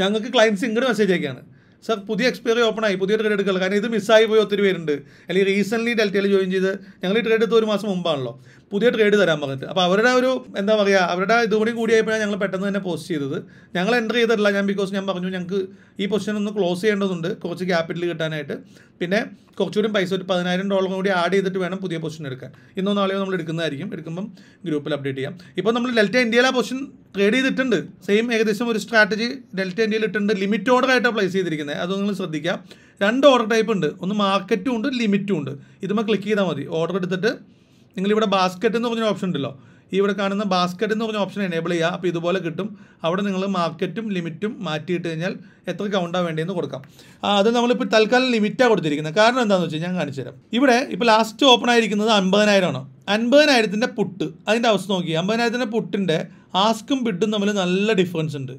ഞങ്ങൾക്ക് ക്ലയൻസ് ഇങ്ങോട്ട് മെസ്സേജ് അയക്കുകയാണ് സർ പുതിയ എക്സ്പയറി ഓപ്പൺ ആയി പുതിയ ട്രേഡ് എടുക്കുക കാരണം ഇത് മിസ്സായി പോയി ഒത്തിരി പേരുണ്ട് അല്ലെങ്കിൽ റീസെൻ്റ് ഡെൽറ്റയിൽ ജോയിൻ ചെയ്ത് ഞങ്ങൾ ഈ ട്രേഡ് എടുത്ത് ഒരു മാസം മുമ്പാണല്ലോ പുതിയ ട്രേഡ് തരാൻ പറഞ്ഞിട്ട് അപ്പോൾ അവരുടെ ഒരു എന്താ പറയുക അവരുടെ ഇതുകൂടി കൂടിയായപ്പോഴാണ് ഞങ്ങൾ പെട്ടെന്ന് തന്നെ പോസ്റ്റ് ചെയ്തത് ഞങ്ങൾ എൻ്റർ ചെയ്തിട്ടില്ല ഞാൻ ബിക്കോസ് ഞാൻ പറഞ്ഞു ഞങ്ങൾക്ക് ഈ പൊസിഷൻ ഒന്ന് ക്ലോസ് ചെയ്യേണ്ടതുണ്ട് കുറച്ച് ക്യാപിറ്റൽ കിട്ടാനായിട്ട് പിന്നെ കുറച്ചുകൂടി പൈസ ഒരു പതിനായിരം ഡോളർ കൂടി ആഡ് ചെയ്തിട്ട് വേണം പുതിയ പൊസിഷൻ എടുക്കാൻ ഇന്നോ നാളെയോ നമ്മൾ എടുക്കുന്നതായിരിക്കും എടുക്കുമ്പം ഗ്രൂപ്പിൽ അപ്ഡേറ്റ് ചെയ്യാം ഇപ്പോൾ നമ്മൾ ഡെൽറ്റ ഇന്ത്യയിലെ പൊസിഷൻ ട്രേഡ് ചെയ്തിട്ടുണ്ട് സെയിം ഏകദേശം ഒരു സ്ട്രാറ്റജി ഡെൽറ്റ ഇന്ത്യയിൽ ഇട്ടുണ്ട് ലിമിറ്റ് ഓർഡർ ആയിട്ടാണ് പ്ലേസ് ചെയ്തിരിക്കുന്നത് അത് നിങ്ങൾ ശ്രദ്ധിക്കുക രണ്ട് ഓർഡർ ടൈപ്പ് ഉണ്ട് ഒന്ന് മാർക്കറ്റും ഉണ്ട് ലിമിറ്റും ഉണ്ട് ഇതുമ്പോൾ ക്ലിക്ക് ചെയ്താൽ മതി ഓർഡർ എടുത്തിട്ട് നിങ്ങളിവിടെ ബാസ്ക്കറ്റ് എന്ന് പറഞ്ഞ ഓപ്ഷൻ ഉണ്ടല്ലോ ഈ ഇവിടെ കാണുന്ന ബാസ്ക്കറ്റ് എന്ന് പറഞ്ഞ ഓപ്ഷൻ എനേബിൾ ചെയ്യുക അപ്പോൾ ഇതുപോലെ കിട്ടും അവിടെ നിങ്ങൾ മാർക്കറ്റും ലിമിറ്റും മാറ്റിയിട്ട് കഴിഞ്ഞാൽ എത്ര കൗണ്ടാണ് വേണ്ടതെന്ന് കൊടുക്കാം അത് നമ്മളിപ്പോൾ തൽക്കാലം ലിമിറ്റാണ് കൊടുത്തിരിക്കുന്നത് കാരണം എന്താണെന്ന് വെച്ചാൽ ഞാൻ കാണിച്ചു തരാം ഇവിടെ ഇപ്പോൾ ലാസ്റ്റ് ഓപ്പൺ ആയിരിക്കുന്നത് അൻപതിനായിരമാണ് അൻപതിനായിരത്തിൻ്റെ പുട്ട് അതിൻ്റെ അവസ്ഥ നോക്കി അമ്പതിനായിരത്തിൻ്റെ പുട്ടിൻ്റെ ആസ്കും ബിഡും തമ്മിൽ നല്ല ഡിഫറൻസ് ഉണ്ട്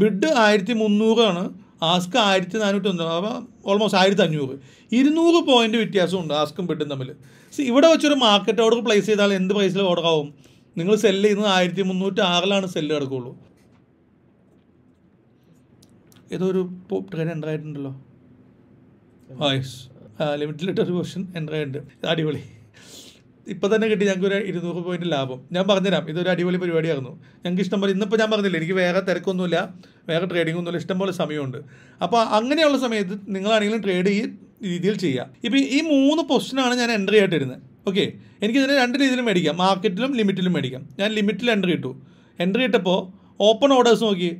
ബിഡ് ആയിരത്തി മുന്നൂറാണ് ആസ്ക് ആയിരത്തി നാനൂറ്റി ഒന്ന് അപ്പോൾ ഓൾമോസ്റ്റ് ആയിരത്തി അഞ്ഞൂറ് ഇരുന്നൂറ് പോയിൻ്റ് വ്യത്യാസമുണ്ട് ആസ്കും ബിഡും തമ്മിൽ സി ഇവിടെ വെച്ചൊരു മാർക്കറ്റ് ഓർഡർ പ്ലേസ് ചെയ്താൽ എന്ത് പ്രൈസിൽ ഓർഡർ ആവും നിങ്ങൾ സെല്ല് ചെയ്യുന്നത് ആയിരത്തി മുന്നൂറ്റി ആറിലാണ് സെല്ല് കിടക്കുകയുള്ളൂ ഏതോ ട്രെയിൻ എൻ്റർ ആയിട്ടുണ്ടല്ലോ ലിമിറ്റിലിട്ടൊരു ക്വസ്റ്റൻ എൻ്റർ ആയിട്ടുണ്ട് അടിപൊളി ഇപ്പോൾ തന്നെ കിട്ടി ഞങ്ങൾക്ക് ഒരു ഇരുന്നൂറ് പോയിന്റ് ലാഭം ഞാൻ പറഞ്ഞുതരാം ഇതൊരു അടിപൊളി പരിപാടിയായിരുന്നു ഞങ്ങൾക്ക് ഇഷ്ടം പോലെ ഇന്നിപ്പോൾ ഞാൻ പറഞ്ഞില്ല എനിക്ക് വേറെ തിരക്കൊന്നുമില്ല വേറെ ട്രേഡിംഗ് ഒന്നുമില്ല ഇഷ്ടം പോലെ സമയമുണ്ട് അപ്പോൾ അങ്ങനെയുള്ള സമയത്ത് നിങ്ങളാണെങ്കിലും ട്രേഡ് ഈ രീതിയിൽ ചെയ്യുക ഇപ്പം ഈ മൂന്ന് പൊസിഷനാണ് ഞാൻ എൻട്രി ആയിട്ട് വരുന്നത് ഓക്കെ എനിക്കിതിനെ രണ്ട് രീതിയിലും മേടിക്കാം മാർക്കറ്റിലും ലിമിറ്റിലും മേടിക്കാം ഞാൻ ലിമിറ്റിൽ എൻട്രി ഇട്ടു എൻട്രി ഇട്ടപ്പോൾ ഓപ്പൺ ഓർഡേഴ്സ് നോക്കി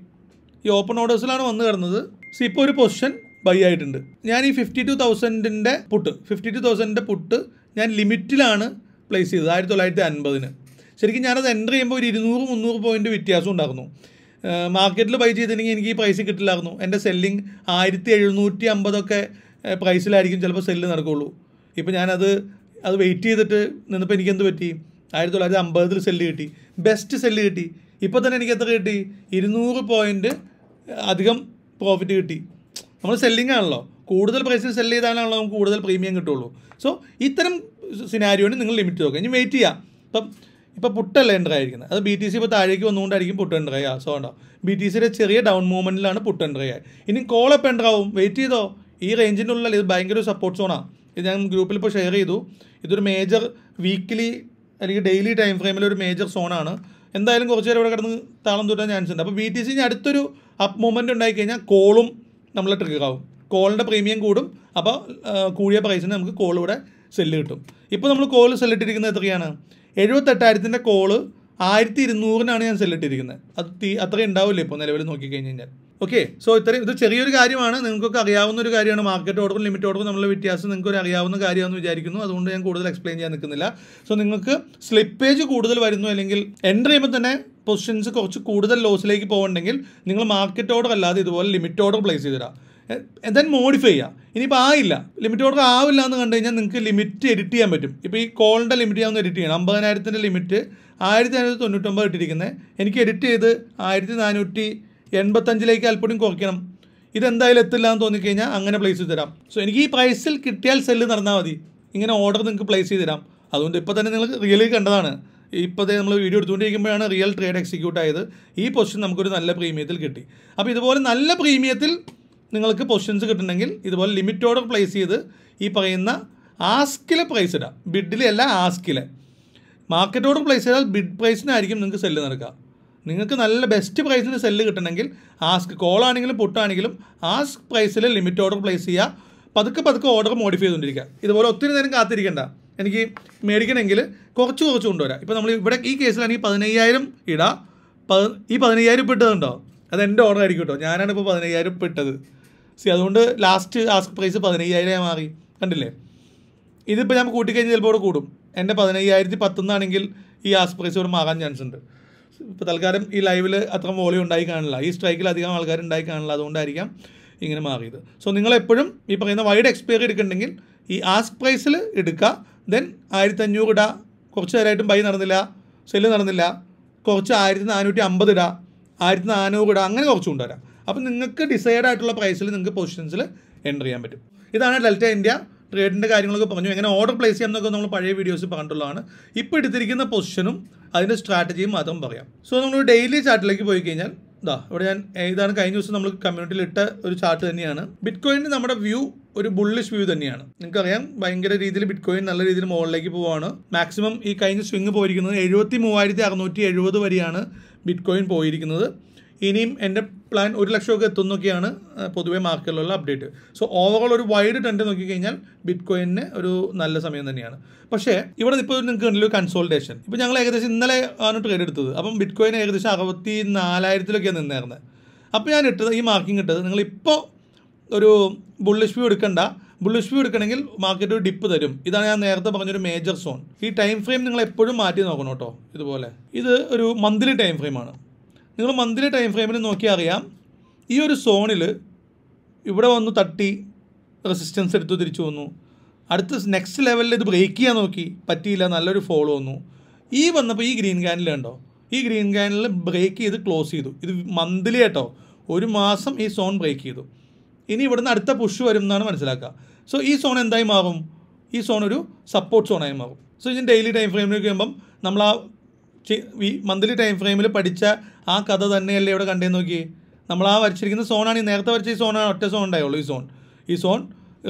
ഈ ഓപ്പൺ ഓർഡേഴ്സിലാണ് വന്ന് കിടന്നത് സോ ഇപ്പോൾ ഒരു പൊസിഷൻ ബൈ ആയിട്ടുണ്ട് ഞാൻ ഈ ഫിഫ്റ്റി ടു തൗസൻഡിൻ്റെ പുട്ട് ഫിഫ്റ്റി ടു തൗസൻഡിൻ്റെ പുട്ട് ഞാൻ ലിമിറ്റിലാണ് പ്ലേസ് ചെയ്തത് ആയിരത്തി തൊള്ളായിരത്തി അൻപതിന് ശരിക്കും ഞാനത് എൻ്റർ ചെയ്യുമ്പോൾ ഒരു ഇരുന്നൂറ് മുന്നൂറ് പോയിന്റ് വ്യത്യാസം ഉണ്ടാകുന്നു മാർക്കറ്റിൽ ബൈ ചെയ്തിട്ടുണ്ടെങ്കിൽ എനിക്ക് ഈ പ്രൈസ് കിട്ടില്ലായിരുന്നു എൻ്റെ സെല്ലിങ് ആയിരത്തി എഴുന്നൂറ്റി അമ്പതൊക്കെ പ്രൈസിലായിരിക്കും ചിലപ്പോൾ സെല്ല് നടക്കുകയുള്ളൂ ഇപ്പോൾ ഞാനത് അത് വെയിറ്റ് ചെയ്തിട്ട് നിന്നപ്പോൾ എനിക്കെന്ത് പറ്റി ആയിരത്തി തൊള്ളായിരത്തി അമ്പതിൽ സെല്ല് കിട്ടി ബെസ്റ്റ് സെല്ല് കിട്ടി ഇപ്പോൾ തന്നെ എനിക്ക് എത്ര കിട്ടി ഇരുന്നൂറ് പോയിൻ്റ് അധികം പ്രോഫിറ്റ് കിട്ടി നമ്മൾ സെല്ലിംഗ് ആണല്ലോ കൂടുതൽ പ്രൈസിൽ സെല്ല് ചെയ്താലാണല്ലോ നമുക്ക് കൂടുതൽ പ്രീമിയം കിട്ടുള്ളൂ സോ ഇത്തരം സിനാരിയോന് നിങ്ങൾ ലിമിറ്റ് നോക്കുക ഇനി വെയിറ്റ് ചെയ്യുക ഇപ്പം ഇപ്പം പുട്ടല്ല എൻ്റർ ആയിരിക്കുന്നത് അത് ബി ടി സി ഇപ്പോൾ താഴേക്ക് വന്നുകൊണ്ടായിരിക്കും പുട്ട് എൻ്റർ ആവുക സോ ഉണ്ടോ ബി ടി സിയുടെ ചെറിയ ഡൗൺ മൂവ്മെൻറ്റിലാണ് പുട്ട് എൻ്റർ ആയി ഇനി കോൾ എപ്പോൾ എൻ്റർ ആവും വെയിറ്റ് ചെയ്തോ ഈ റേഞ്ചിൻ്റെ ഉള്ളിൽ ഇത് ഭയങ്കര ഒരു സപ്പോർട്ട് സോണാണ് ഇത് ഞാൻ ഗ്രൂപ്പിൽ ഇപ്പോൾ ഷെയർ ചെയ്തു ഇതൊരു മേജർ വീക്കിലി അല്ലെങ്കിൽ ഡെയിലി ടൈം ഫ്രെയിമിൽ ഒരു മേജർ സോണാണ് എന്തായാലും കുറച്ച് നേരം ഇവിടെ കിടന്ന് താളം തൂട്ടാൻ ചാൻസ് ഉണ്ട് അപ്പോൾ ബി ടി സി ഇനി അടുത്തൊരു അപ്പ് മൂവ്മെൻറ്റ് ഉണ്ടായി കഴിഞ്ഞാൽ കോളും നമ്മൾ ട്രിഗർ ആവും കോളിൻ്റെ പ്രീമിയം കൂടും അപ്പോൾ കൂടിയ പ്രൈസിന് നമുക്ക് കോളിവിടെ സെല്ല് കിട്ടും ഇപ്പോൾ നമ്മൾ കോൾ സെല്ലിട്ടിരിക്കുന്നത് എത്രയാണ് എഴുപത്തെട്ടായിരത്തിൻ്റെ കോള് ആയിരത്തി ഇരുന്നൂറിനാണ് ഞാൻ സെല്ലിട്ടിരിക്കുന്നത് അത് തീ അത്രയും ഉണ്ടാവില്ലേ ഇപ്പോൾ നിലവിൽ നോക്കിക്കഴിഞ്ഞ് കഴിഞ്ഞാൽ ഓക്കെ സോ ഇത്രയും ഇത് ചെറിയൊരു കാര്യമാണ് നിങ്ങൾക്കൊക്കെ അറിയാവുന്ന ഒരു കാര്യമാണ് മാർക്കറ്റ് ഓർഡറും ലിമിറ്റ് ഓർഡറും നമ്മളുടെ വ്യത്യാസം നിങ്ങൾക്ക് ഒരു അറിയാവുന്ന കാര്യമാണെന്ന് വിചാരിക്കുന്നു അതുകൊണ്ട് ഞാൻ കൂടുതൽ എക്സ്പ്ലെയിൻ ചെയ്യാൻ നിൽക്കുന്നില്ല സോ നിങ്ങൾക്ക് സ്ലിപ്പേജ് കൂടുതൽ വരുന്നു അല്ലെങ്കിൽ എൻ്റർ ചെയ്യുമ്പോൾ തന്നെ പൊസിഷൻസ് കുറച്ച് കൂടുതൽ ലോസിലേക്ക് പോകണമെങ്കിൽ നിങ്ങൾ മാർക്കറ്റ് ഓർഡർ അല്ലാതെ ഇതുപോലെ ലിമിറ്റ് ഓർഡർ പ്ലേസ് ചെയ്തിടാം ദെൻ മോഡിഫൈ ചെയ്യുക ഇനിയിപ്പോൾ ആയില്ല ലിമിറ്റ് ഓർഡർ ആവില്ല എന്ന് കണ്ടു കഴിഞ്ഞാൽ നിങ്ങൾക്ക് ലിമിറ്റ് എഡിറ്റ് ചെയ്യാൻ പറ്റും ഇപ്പോൾ ഈ കോളിൻ്റെ ലിമിറ്റ് ഞാൻ ഒന്ന് എഡിറ്റ് ചെയ്യണം അമ്പതിനായിരത്തിൻ്റെ ലിമിറ്റ് ആയിരത്തി അഞ്ഞൂറ്റി തൊണ്ണൂറ്റൊമ്പത് ഇട്ടിരിക്കുന്നത് എനിക്ക് എഡിറ്റ് ചെയ്ത് ആയിരത്തി നാനൂറ്റി എൺപത്തഞ്ചിലേക്ക് അല്പം കുറയ്ക്കണം ഇതെന്തായാലും എത്തില്ല എന്ന് തോന്നിക്കഴിഞ്ഞാൽ അങ്ങനെ പ്ലേസ് ചെയ്ത് തരാം സോ എനിക്ക് ഈ പ്രൈസിൽ കിട്ടിയാൽ സെല്ല് നടന്നാൽ മതി ഇങ്ങനെ ഓർഡർ നിങ്ങൾക്ക് പ്ലേസ് ചെയ്ത് തരാം അതുകൊണ്ട് ഇപ്പോൾ തന്നെ നിങ്ങൾ റിയലി കണ്ടതാണ് ഇപ്പോഴത്തെ നമ്മൾ വീഡിയോ എടുത്തുകൊണ്ടിരിക്കുമ്പോഴാണ് റിയൽ ട്രേഡ് എക്സിക്യൂട്ട് ആയത് ഈ പൊസിഷൻ നമുക്കൊരു നല്ല പ്രീമിയത്തിൽ കിട്ടി അപ്പോൾ ഇതുപോലെ നല്ല പ്രീമിയത്തിൽ നിങ്ങൾക്ക് പൊസിഷൻസ് കിട്ടുന്നെങ്കിൽ ഇതുപോലെ ലിമിറ്റ് ഓർഡർ പ്ലേസ് ചെയ്ത് ഈ പറയുന്ന ആസ്കിലെ പ്രൈസ് ഇടാം ബിഡിലല്ല ആസ്കിലെ മാർക്കറ്റ് ഓർഡർ പ്ലേസ് ചെയ്താൽ ബിഡ് പ്രൈസിനായിരിക്കും നിങ്ങൾക്ക് സെല്ല് നടക്കുക നിങ്ങൾക്ക് നല്ല ബെസ്റ്റ് പ്രൈസിന് സെല്ല് കിട്ടണമെങ്കിൽ ആസ്ക് കോൾ ആണെങ്കിലും പുട്ടാണെങ്കിലും ആസ്ക് പ്രൈസിൽ ലിമിറ്റ് ഓർഡർ പ്ലേസ് ചെയ്യുക പതുക്കെ പതുക്കെ ഓർഡർ മോഡിഫൈ ചെയ്തുകൊണ്ടിരിക്കുക ഇതുപോലെ ഒത്തിരി നേരം കാത്തിരിക്കേണ്ട എനിക്ക് മേടിക്കണമെങ്കിൽ കുറച്ച് കുറച്ച് കൊണ്ടുവരാം ഇപ്പോൾ നമ്മൾ ഇവിടെ ഈ കേസിലാണെങ്കിൽ പതിനയ്യായിരം ഇടാം ഈ പതിനയ്യായിരം ഇപ്പം ഇട്ടതുണ്ടോ അത് എൻ്റെ ഓർഡർ ആയിരിക്കും കേട്ടോ ഞാനാണ് ഇപ്പോൾ പതിനയ്യായിരം ഇപ്പം ഇട്ടത് സി അതുകൊണ്ട് ലാസ്റ്റ് ആസ്ക് പ്രൈസ് പതിനയ്യായിരമായി മാറി കണ്ടില്ലേ ഇതിപ്പോൾ ഞാൻ കൂട്ടിക്കഴിഞ്ഞ് ചിലപ്പോൾ ഇവിടെ കൂടും എൻ്റെ പതിനയ്യായിരത്തി പത്തുനിന്നാണെങ്കിൽ ഈ ആസ്ക് പ്രൈസ് ഇവിടെ മാറാൻ ചാൻസ് ഉണ്ട് ഇപ്പോൾ തൽക്കാലം ഈ ലൈവിൽ അത്ര വോളിയം ഉണ്ടായി കാണില്ല ഈ സ്ട്രൈക്കിൽ അധികം ആൾക്കാർ ഉണ്ടായി കാണില്ല അതുകൊണ്ടായിരിക്കാം ഇങ്ങനെ മാറിയത് സോ നിങ്ങളെപ്പോഴും ഈ പറയുന്ന വൈഡ് എക്സ്പയറി എടുക്കുന്നുണ്ടെങ്കിൽ ഈ ആസ്ക് പ്രൈസിൽ എടുക്കുക ദെൻ ആയിരത്തഞ്ഞൂറ് ഇടുക കുറച്ച് നേരമായിട്ടും ബൈ നടന്നില്ല സെല്ല് നടന്നില്ല കുറച്ച് ആയിരത്തി നാനൂറ്റി അമ്പത് ഇടുക ആയിരത്തി നാനൂറ് ഇടുക അങ്ങനെ കുറച്ച് കൊണ്ടുവരാം അപ്പോൾ നിങ്ങൾക്ക് ഡിസൈഡ് ആയിട്ടുള്ള പ്രൈസിൽ നിങ്ങൾക്ക് പൊസിഷൻസിൽ എൻ്റർ ചെയ്യാൻ പറ്റും ഇതാണ് ഡെൽറ്റ ഇന്ത്യ ട്രേഡിൻ്റെ കാര്യങ്ങളൊക്കെ പറഞ്ഞു എങ്ങനെ ഓർഡർ പ്ലേസ് ചെയ്യാം എന്നൊക്കെ നമ്മൾ പഴയ വീഡിയോസ് പറഞ്ഞിട്ടുള്ളതാണ് ഇപ്പോൾ എടുത്തിരിക്കുന്ന പൊസിഷനും അതിൻ്റെ സ്ട്രാറ്റജിയും മാത്രം പറയാം സോ നമ്മൾ ഡെയിലി ചാർട്ടിലേക്ക് പോയി കഴിഞ്ഞാൽ ഇതാ ഇവിടെ ഞാൻ ഇതാണ് കഴിഞ്ഞ ദിവസം നമ്മൾ കമ്മ്യൂണിറ്റിയിൽ ഇട്ട ഒരു ചാർട്ട് തന്നെയാണ് ബിറ്റ്കോയിൻ്റെ നമ്മുടെ വ്യൂ ഒരു ബുള്ളിഷ് വ്യൂ തന്നെയാണ് നിങ്ങൾക്കറിയാം ഭയങ്കര രീതിയിൽ ബിറ്റ്കോയിൻ നല്ല രീതിയിൽ മുകളിലേക്ക് പോവാണ് മാക്സിമം ഈ കഴിഞ്ഞ സ്വിങ് പോയിരിക്കുന്നത് എഴുപത്തി മൂവായിരത്തി അറുന്നൂറ്റി എഴുപത് വരെയാണ് ബിറ്റ്കോയിൻ പോയിരിക്കുന്നത് ഇനിയും എൻ്റെ പ്ലാൻ ഒരു ലക്ഷമൊക്കെ എത്തുന്നൊക്കെയാണ് പൊതുവെ മാർക്കറ്റിലുള്ള അപ്ഡേറ്റ് സോ ഓവറോൾ ഒരു വൈഡ് ട്രെൻഡ് നോക്കിക്കഴിഞ്ഞാൽ ബിറ്റ് കോയിന് ഒരു നല്ല സമയം തന്നെയാണ് പക്ഷേ ഇവിടെ ഇപ്പോൾ നിങ്ങൾക്ക് കണ്ടില്ല കൺസോൾട്ടേഷൻ ഇപ്പോൾ ഞങ്ങൾ ഏകദേശം ഇന്നലെ ആണ് ട്രേഡ് എടുത്തത് അപ്പം ബിറ്റ് കോയിൻ ഏകദേശം അറുപത്തി നാലായിരത്തിലൊക്കെയാണ് നിന്നേർന്നത് അപ്പോൾ ഞാൻ ഇട്ടത് ഈ മാർക്കിംഗ് ഇട്ടത് നിങ്ങളിപ്പോൾ ഒരു ബുള്ളിഷ് വ്യൂ എടുക്കണ്ട ബുള്ളിഷ് വ്യൂ എടുക്കണമെങ്കിൽ മാർക്കറ്റ് ഒരു ഡിപ്പ് തരും ഇതാണ് ഞാൻ നേരത്തെ പറഞ്ഞൊരു മേജർ സോൺ ഈ ടൈം ഫ്രെയിം നിങ്ങൾ എപ്പോഴും മാറ്റി നോക്കണം കേട്ടോ ഇതുപോലെ ഇത് ഒരു മന്ത്ലി ടൈം ഫ്രെയിമാണ് നിങ്ങൾ മന്ത്ലി ടൈം ഫ്രെയിമിൽ നോക്കിയാൽ അറിയാം ഈ ഒരു സോണിൽ ഇവിടെ വന്ന് തട്ടി റെസിസ്റ്റൻസ് എടുത്തു തിരിച്ചു വന്നു അടുത്ത നെക്സ്റ്റ് ലെവലിൽ ഇത് ബ്രേക്ക് ചെയ്യാൻ നോക്കി പറ്റിയില്ല നല്ലൊരു ഫോളോ വന്നു ഈ വന്നപ്പോൾ ഈ ഗ്രീൻ ക്യാനിലുണ്ടോ ഈ ഗ്രീൻ ക്യാനിൽ ബ്രേക്ക് ചെയ്ത് ക്ലോസ് ചെയ്തു ഇത് മന്ത്ലി കേട്ടോ ഒരു മാസം ഈ സോൺ ബ്രേക്ക് ചെയ്തു ഇനി ഇവിടുന്ന് അടുത്ത പുഷ് വരും എന്നാണ് മനസ്സിലാക്കുക സോ ഈ സോൺ എന്തായി മാറും ഈ സോൺ ഒരു സപ്പോർട്ട് സോണായി മാറും സോ ഇതിന് ഡെയിലി ടൈം ഫ്രെയിമിലേക്ക് വരുമ്പം നമ്മൾ ആ മന്ത്ലി ടൈം ഫ്രെയിമിൽ പഠിച്ച ആ കഥ തന്നെയല്ലേ ഇവിടെ കണ്ടേ നോക്കി നമ്മൾ ആ വരച്ചിരിക്കുന്ന സോണാണ് ഈ നേരത്തെ വരച്ച ഈ സോണാണ് ഒറ്റ സോൺ ഉണ്ടായുള്ളൂ ഈ സോൺ ഈ സോൺ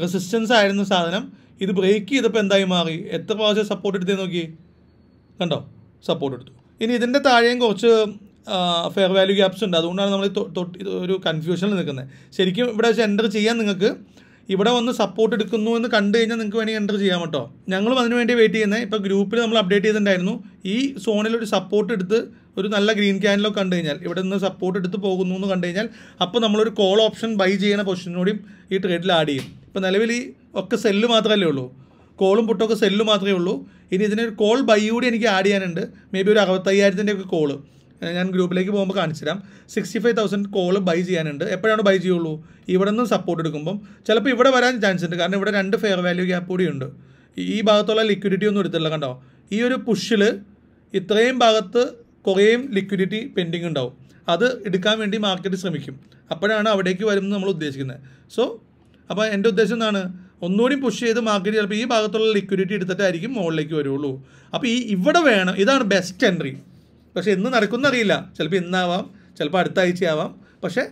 റെസിസ്റ്റൻസ് ആയിരുന്ന സാധനം ഇത് ബ്രേക്ക് ചെയ്തപ്പോൾ എന്തായി മാറി എത്ര പ്രാവശ്യം സപ്പോർട്ട് എടുത്തേ നോക്കി കണ്ടോ സപ്പോർട്ട് എടുത്തു ഇനി ഇതിൻ്റെ താഴെയും കുറച്ച് ഫെയർ വാല്യൂ ഗ്യാപ്സ് ഉണ്ട് അതുകൊണ്ടാണ് നമ്മൾ ഒരു കൺഫ്യൂഷനിൽ നിൽക്കുന്നത് ശരിക്കും ഇവിടെ വെച്ച് എൻ്റർ ചെയ്യാൻ നിങ്ങൾക്ക് ഇവിടെ വന്ന് സപ്പോർട്ട് എടുക്കുന്നു എന്ന് കണ്ടു കഴിഞ്ഞാൽ നിങ്ങൾക്ക് വേണമെങ്കിൽ എൻ്റർ ചെയ്യാം കേട്ടോ ഞങ്ങളും അതിനുവേണ്ടി വെയിറ്റ് ചെയ്യുന്നത് ഇപ്പോൾ ഗ്രൂപ്പിൽ നമ്മൾ അപ്ഡേറ്റ് ചെയ്തിട്ടുണ്ടായിരുന്നു ഈ സോണിൽ ഒരു സപ്പോർട്ട് എടുത്ത് ഒരു നല്ല ഗ്രീൻ ക്യാനിലൊക്കെ കണ്ടു കഴിഞ്ഞാൽ ഇവിടെ നിന്ന് സപ്പോർട്ട് എടുത്ത് പോകുന്നു എന്ന് കണ്ടു കഴിഞ്ഞാൽ അപ്പോൾ നമ്മളൊരു കോൾ ഓപ്ഷൻ ബൈ ചെയ്യുന്ന പൊസിഷനോടെയും ഈ ട്രേഡിൽ ആഡ് ചെയ്യും ഇപ്പോൾ നിലവിൽ ഈ ഒക്കെ സെല്ല് മാത്രമല്ലേ ഉള്ളൂ കോളും പുട്ടൊക്കെ സെല്ല് മാത്രമേ ഉള്ളൂ ഇനി ഇതിനൊരു കോൾ ബൈ കൂടി എനിക്ക് ആഡ് ചെയ്യാനുണ്ട് മേ ബി ഒരു അറുപത്തയ്യായിരത്തിൻ്റെയൊക്കെ കോള് ഞാൻ ഗ്രൂപ്പിലേക്ക് പോകുമ്പോൾ കാണിച്ചു തരാം sixty five thousand call buy ചെയ്യാനുണ്ട് എപ്പോഴാണ് ബൈ ചെയ്യുള്ളൂ ഇവിടെ നിന്ന് സപ്പോർട്ട് എടുക്കുമ്പം ചിലപ്പോൾ ഇവിടെ വരാൻ ചാൻസ് ഉണ്ട് കാരണം ഇവിടെ രണ്ട് ഫെയർ വാല്യൂ ഗ്യാപ്പ് കൂടി ഉണ്ട് ഈ ഭാഗത്തുള്ള ലിക്വിഡിറ്റി ഒന്നും എടുത്തില്ല കണ്ടോ ഈ ഒരു പുഷിൽ ഇത്രയും ഭാഗത്ത് കുറേയും ലിക്വിഡിറ്റി പെൻഡിങ് ഉണ്ടാവും അത് എടുക്കാൻ വേണ്ടി മാർക്കറ്റ് ശ്രമിക്കും അപ്പോഴാണ് അവിടേക്ക് വരുമെന്ന് നമ്മൾ ഉദ്ദേശിക്കുന്നത് സോ അപ്പോൾ എൻ്റെ ഉദ്ദേശം എന്താണ് ഒന്നുകൂടി പുഷ് ചെയ്ത് മാർക്കറ്റ് ചിലപ്പോൾ ഈ ഭാഗത്തുള്ള ലിക്വിഡിറ്റി എടുത്തിട്ടായിരിക്കും മുകളിലേക്ക് വരുള്ളൂ അപ്പോൾ ഈ ഇവിടെ വേണം ഇതാണ് ബെസ്റ്റ് എൻട്രി പക്ഷേ എന്ന് അറിയില്ല ചിലപ്പോൾ ഇന്നാവാം ചിലപ്പോൾ അടുത്ത ആഴ്ചയാവാം പക്ഷേ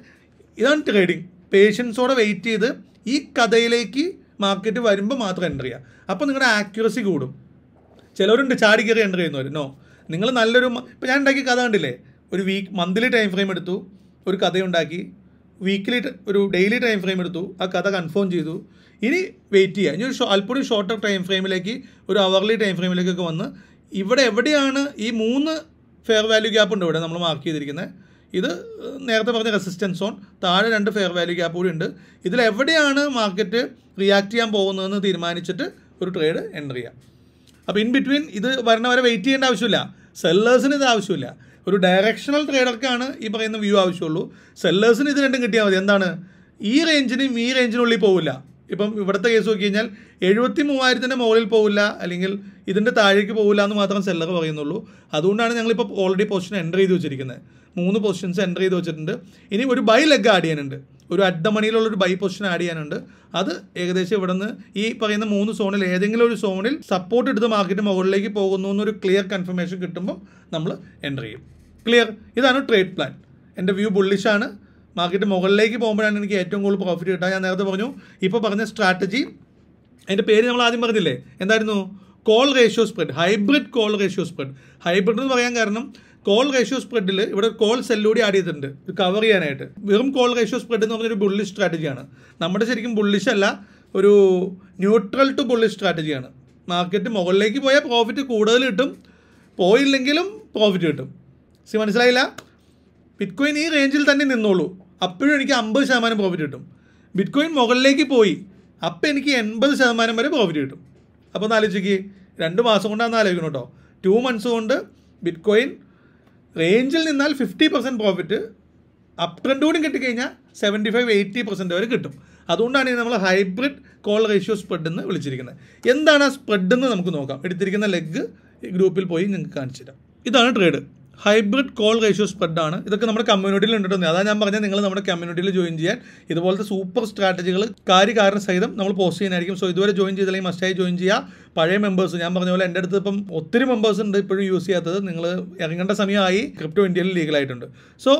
ഇതാണ് ട്രേഡിങ് പേഷ്യൻസോടെ വെയിറ്റ് ചെയ്ത് ഈ കഥയിലേക്ക് മാർക്കറ്റ് വരുമ്പോൾ മാത്രം എൻ്റർ ചെയ്യുക അപ്പോൾ നിങ്ങളുടെ ആക്യുറസി കൂടും ചിലവരുണ്ട് ചാടി കയറി എൻ്റർ ചെയ്യുന്നവർ നോ നിങ്ങൾ നല്ലൊരു ഇപ്പം ഞാൻ ഉണ്ടാക്കിയ കഥ കണ്ടില്ലേ ഒരു വീക്ക് മന്ത്ലി ടൈം ഫ്രെയിം എടുത്തു ഒരു കഥയുണ്ടാക്കി വീക്കിലി ഒരു ഡെയിലി ടൈം ഫ്രെയിം എടുത്തു ആ കഥ കൺഫേം ചെയ്തു ഇനി വെയിറ്റ് ചെയ്യുക ഇനി ഒരു അല്പൊരു ഷോർട്ട് ടൈം ഫ്രെയിമിലേക്ക് ഒരു അവർലി ടൈം ഫ്രെയിമിലേക്കൊക്കെ വന്ന് ഇവിടെ എവിടെയാണ് ഈ മൂന്ന് ഫെയർ വാല്യൂ ഗ്യാപ്പ് ഉണ്ട് ഇവിടെ നമ്മൾ മാർക്ക് ചെയ്തിരിക്കുന്നത് ഇത് നേരത്തെ പറഞ്ഞ റെസിസ്റ്റൻസ് സോൺ താഴെ രണ്ട് ഫെയർ വാല്യൂ ഗ്യാപ്പ് കൂടി ഉണ്ട് ഇതിൽ എവിടെയാണ് മാർക്കറ്റ് റിയാക്ട് ചെയ്യാൻ പോകുന്നതെന്ന് തീരുമാനിച്ചിട്ട് ഒരു ട്രേഡ് എൻ്റർ ചെയ്യാം അപ്പോൾ ഇൻ ബിറ്റ്വീൻ ഇത് വരണ വരെ വെയിറ്റ് ചെയ്യേണ്ട ആവശ്യമില്ല സെല്ലേഴ്സിന് ഇത് ആവശ്യമില്ല ഒരു ഡയറക്ഷണൽ ട്രേഡർക്കാണ് ഈ പറയുന്ന വ്യൂ ആവശ്യമുള്ളൂ സെല്ലേഴ്സിന് ഇത് രണ്ടും കിട്ടിയാൽ മതി എന്താണ് ഈ റേഞ്ചിനും ഈ റേഞ്ചിനുള്ളിൽ പോവില്ല ഇപ്പം ഇവിടുത്തെ കേസ് നോക്കി കഴിഞ്ഞാൽ എഴുപത്തി മൂവായിരത്തിൻ്റെ മുകളിൽ പോകില്ല അല്ലെങ്കിൽ ഇതിൻ്റെ താഴേക്ക് പോകില്ല എന്ന് മാത്രം സെല്ലർ പറയുന്നുള്ളൂ അതുകൊണ്ടാണ് ഞങ്ങളിപ്പോൾ ഓൾറെഡി പൊസിഷൻ എൻ്റർ ചെയ്ത് വെച്ചിരിക്കുന്നത് മൂന്ന് പൊസിഷൻസ് എൻ്റർ ചെയ്ത് വെച്ചിട്ടുണ്ട് ഇനി ഒരു ബൈ ലെഗ് ആഡ് ചെയ്യാനുണ്ട് ഒരു അഡ്ഡമണിയിലുള്ള മണിയിലുള്ള ഒരു ബൈ പൊസിഷൻ ആഡ് ചെയ്യാനുണ്ട് അത് ഏകദേശം ഇവിടെ നിന്ന് ഈ പറയുന്ന മൂന്ന് സോണിൽ ഏതെങ്കിലും ഒരു സോണിൽ സപ്പോർട്ട് എടുത്ത് മാർക്കറ്റ് മുകളിലേക്ക് പോകുന്നു എന്നൊരു ക്ലിയർ കൺഫർമേഷൻ കിട്ടുമ്പോൾ നമ്മൾ എൻ്റർ ചെയ്യും ക്ലിയർ ഇതാണ് ട്രേഡ് പ്ലാൻ എൻ്റെ വ്യൂ ബുള്ളിഷാണ് മാർക്കറ്റ് മുകളിലേക്ക് പോകുമ്പോഴാണ് എനിക്ക് ഏറ്റവും കൂടുതൽ പ്രോഫിറ്റ് കിട്ടുക ഞാൻ നേരത്തെ പറഞ്ഞു ഇപ്പോൾ പറഞ്ഞ സ്ട്രാറ്റജി എൻ്റെ പേര് നമ്മൾ ആദ്യം പറഞ്ഞില്ലേ എന്തായിരുന്നു call ratio spread hybrid call ratio spread hybrid എന്ന് പറയാൻ കാരണം കോൾ റേഷ്യോ സ്പ്രെഡിൽ ഇവിടെ കോൾ സെല്ലൂടി ആഡ് ചെയ്തിട്ടുണ്ട് കവർ ചെയ്യാനായിട്ട് വെറും കോൾ റേഷ്യോ സ്പ്രെഡ് എന്ന് പറഞ്ഞൊരു ബുള്ളിഷ് സ്ട്രാറ്റജിയാണ് നമ്മുടെ ശരിക്കും ബുള്ളിഷ് അല്ല ഒരു ന്യൂട്രൽ ടു ബുള്ളിഷ് സ്ട്രാറ്റജിയാണ് മാർക്കറ്റ് മുകളിലേക്ക് പോയാൽ പ്രോഫിറ്റ് കൂടുതൽ കിട്ടും പോയില്ലെങ്കിലും പ്രോഫിറ്റ് കിട്ടും സി മനസ്സിലായില്ല ബിറ്റ്കോയിൻ ഈ റേഞ്ചിൽ തന്നെ നിന്നോളൂ അപ്പോഴും എനിക്ക് അമ്പത് ശതമാനം പ്രോഫിറ്റ് കിട്ടും ബിറ്റ് കോയിൻ മുകളിലേക്ക് പോയി അപ്പോൾ എനിക്ക് എൺപത് ശതമാനം വരെ പ്രോഫിറ്റ് കിട്ടും അപ്പോൾ ഒന്ന് ആലോചിക്ക് രണ്ട് മാസം കൊണ്ടാണ് ആലോചിക്കണം കേട്ടോ ടു മന്ത്സ് കൊണ്ട് ബിറ്റ് കോയിൻ റേഞ്ചിൽ നിന്നാൽ fifty percent profit up trend കൂടി കിട്ടിക്കഴിഞ്ഞാൽ സെവൻറ്റി ഫൈവ് എയ്റ്റി പെർസെൻറ്റ് വരെ കിട്ടും അതുകൊണ്ടാണ് നമ്മൾ ഹൈബ്രിഡ് കോൾ റേഷ്യോ സ്പ്രെഡ് എന്ന് വിളിച്ചിരിക്കുന്നത് എന്താണ് ആ സ്പ്രെഡ് എന്ന് നമുക്ക് നോക്കാം എടുത്തിരിക്കുന്ന ലെഗ് ഗ്രൂപ്പിൽ പോയി നിങ്ങൾക്ക് കാണിച്ചു തരാം ഇതാണ് ട്രേഡ് ഹൈബ്രിഡ് കോൾ റേഷ്യോ സ്പ്രെഡാണ് ഇതൊക്കെ നമ്മുടെ കമ്മ്യൂണിറ്റിയിൽ ഉണ്ടെന്ന് അതാണ് ഞാൻ പറഞ്ഞാൽ നിങ്ങൾ നമ്മുടെ കമ്മ്യൂണിറ്റിയിൽ ജോയിൻ ചെയ്യാൻ ഇതുപോലത്തെ സൂപ്പർ സ്ട്രാറ്റജികൾ കാര്യകാരണ സഹിതം നമ്മൾ പോസ്റ്റ് ചെയ്യാനായിരിക്കും സോ ഇതുവരെ ജോയിൻ ചെയ്തില്ലെങ്കിൽ മസ്റ്റായി ജോയിൻ ചെയ്യുക പഴയ മെമ്പേഴ്സ് ഞാൻ പറഞ്ഞ പോലെ എൻ്റെ അടുത്ത് ഇപ്പം ഒത്തിരി മെമ്പേഴ്സ് ഉണ്ട് ഇപ്പോഴും യൂസ് ചെയ്യാത്തത് നിങ്ങൾ ഇറങ്ങേണ്ട സമയമായി ക്രിപ്റ്റോ ഇന്ത്യയിൽ ലീഗലായിട്ടുണ്ട് സോ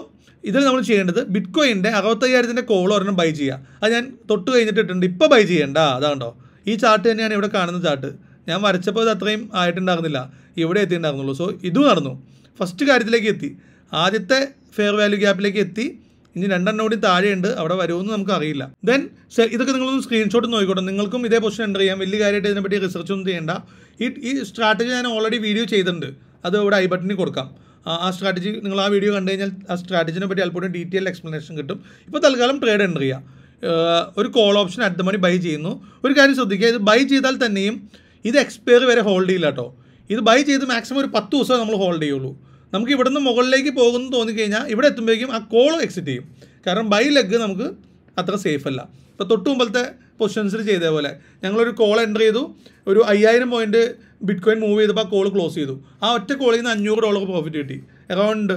ഇതിൽ നമ്മൾ ചെയ്യേണ്ടത് ബിറ്റ് കോയിൻ്റെ അറുപത്തയ്യായിരത്തിൻ്റെ കോൾ ഒരെണ്ണം ബൈ ചെയ്യുക അത് ഞാൻ തൊട്ട് കഴിഞ്ഞിട്ടിട്ടുണ്ട് ഇപ്പോൾ ബൈ ചെയ്യേണ്ട അതാണ്ടോ ഈ ചാർട്ട് തന്നെയാണ് ഇവിടെ കാണുന്ന ചാർട്ട് ഞാൻ വരച്ചപ്പോൾ ഇത് അത്രയും ആയിട്ടുണ്ടാകുന്നില്ല ഇവിടെ എത്തിയിട്ടുണ്ടാകുന്നുള്ളൂ സോ ഇതും നടന്നു ഫസ്റ്റ് കാര്യത്തിലേക്ക് എത്തി ആദ്യത്തെ ഫെയർ വാല്യൂ ഗ്യാപ്പിലേക്ക് എത്തി ഇനി രണ്ടെണ്ണം കൂടി താഴെയുണ്ട് അവിടെ വരുമെന്ന് നമുക്ക് അറിയില്ല ദെൻ ഇതൊക്കെ നിങ്ങളൊന്ന് സ്ക്രീൻഷോട്ട് നോക്കിക്കോട്ടെ നിങ്ങൾക്കും ഇതേ പൊസിഷൻ എൻ്റർ ചെയ്യാം വലിയ കാര്യമായിട്ട് ഇതിനെപ്പറ്റി റിസർച്ച് ഒന്നും ചെയ്യേണ്ട ഈ ഈ സ്ട്രാറ്റജി ഞാൻ ഓൾറെഡി വീഡിയോ ചെയ്തിട്ടുണ്ട് അത് ഇവിടെ ഐ ബട്ടണിൽ കൊടുക്കാം ആ സ്ട്രാറ്റജി നിങ്ങൾ ആ വീഡിയോ കണ്ടു കഴിഞ്ഞാൽ ആ സ്ട്രാറ്റജിനെ പറ്റി അല്പം ഡീറ്റെയിൽ എക്സ്പ്ലനേഷൻ കിട്ടും ഇപ്പോൾ തൽക്കാലം ട്രേഡ് എൻ്റർ ചെയ്യുക ഒരു call option at the money buy ചെയ്യുന്നു ഒരു കാര്യം ശ്രദ്ധിക്കുക ഇത് ബൈ ചെയ്താൽ തന്നെയും ഇത് എക്സ്പയർ വരെ ഹോൾഡ് ചെയ്യില്ല കേട്ടോ ഇത് ബൈ ചെയ്ത് മാക്സിമം ഒരു പത്ത് ദിവസമേ നമ്മൾ ഹോൾഡ് ചെയ്യുള്ളൂ നമുക്ക് ഇവിടുന്ന് മുകളിലേക്ക് പോകുമെന്ന് തോന്നിക്കഴിഞ്ഞാൽ ഇവിടെ എത്തുമ്പോഴേക്കും ആ കോൾ എക്സിറ്റ് ചെയ്യും കാരണം ബൈ ലെഗ് നമുക്ക് അത്ര സേഫ് അല്ല ഇപ്പോൾ തൊട്ട് മുമ്പത്തെ പൊസിഷൻസിൽ ചെയ്ത പോലെ ഞങ്ങളൊരു കോൾ എൻ്റർ ചെയ്തു ഒരു അയ്യായിരം പോയിൻറ്റ് ബിറ്റ് കോയിൻ മൂവ് ചെയ്തപ്പോൾ ആ കോൾ ക്ലോസ് ചെയ്തു ആ ഒറ്റ കോളിൽ നിന്ന് അഞ്ഞൂറ് ഡോളർ പ്രോഫിറ്റ് കിട്ടി അറൗണ്ട്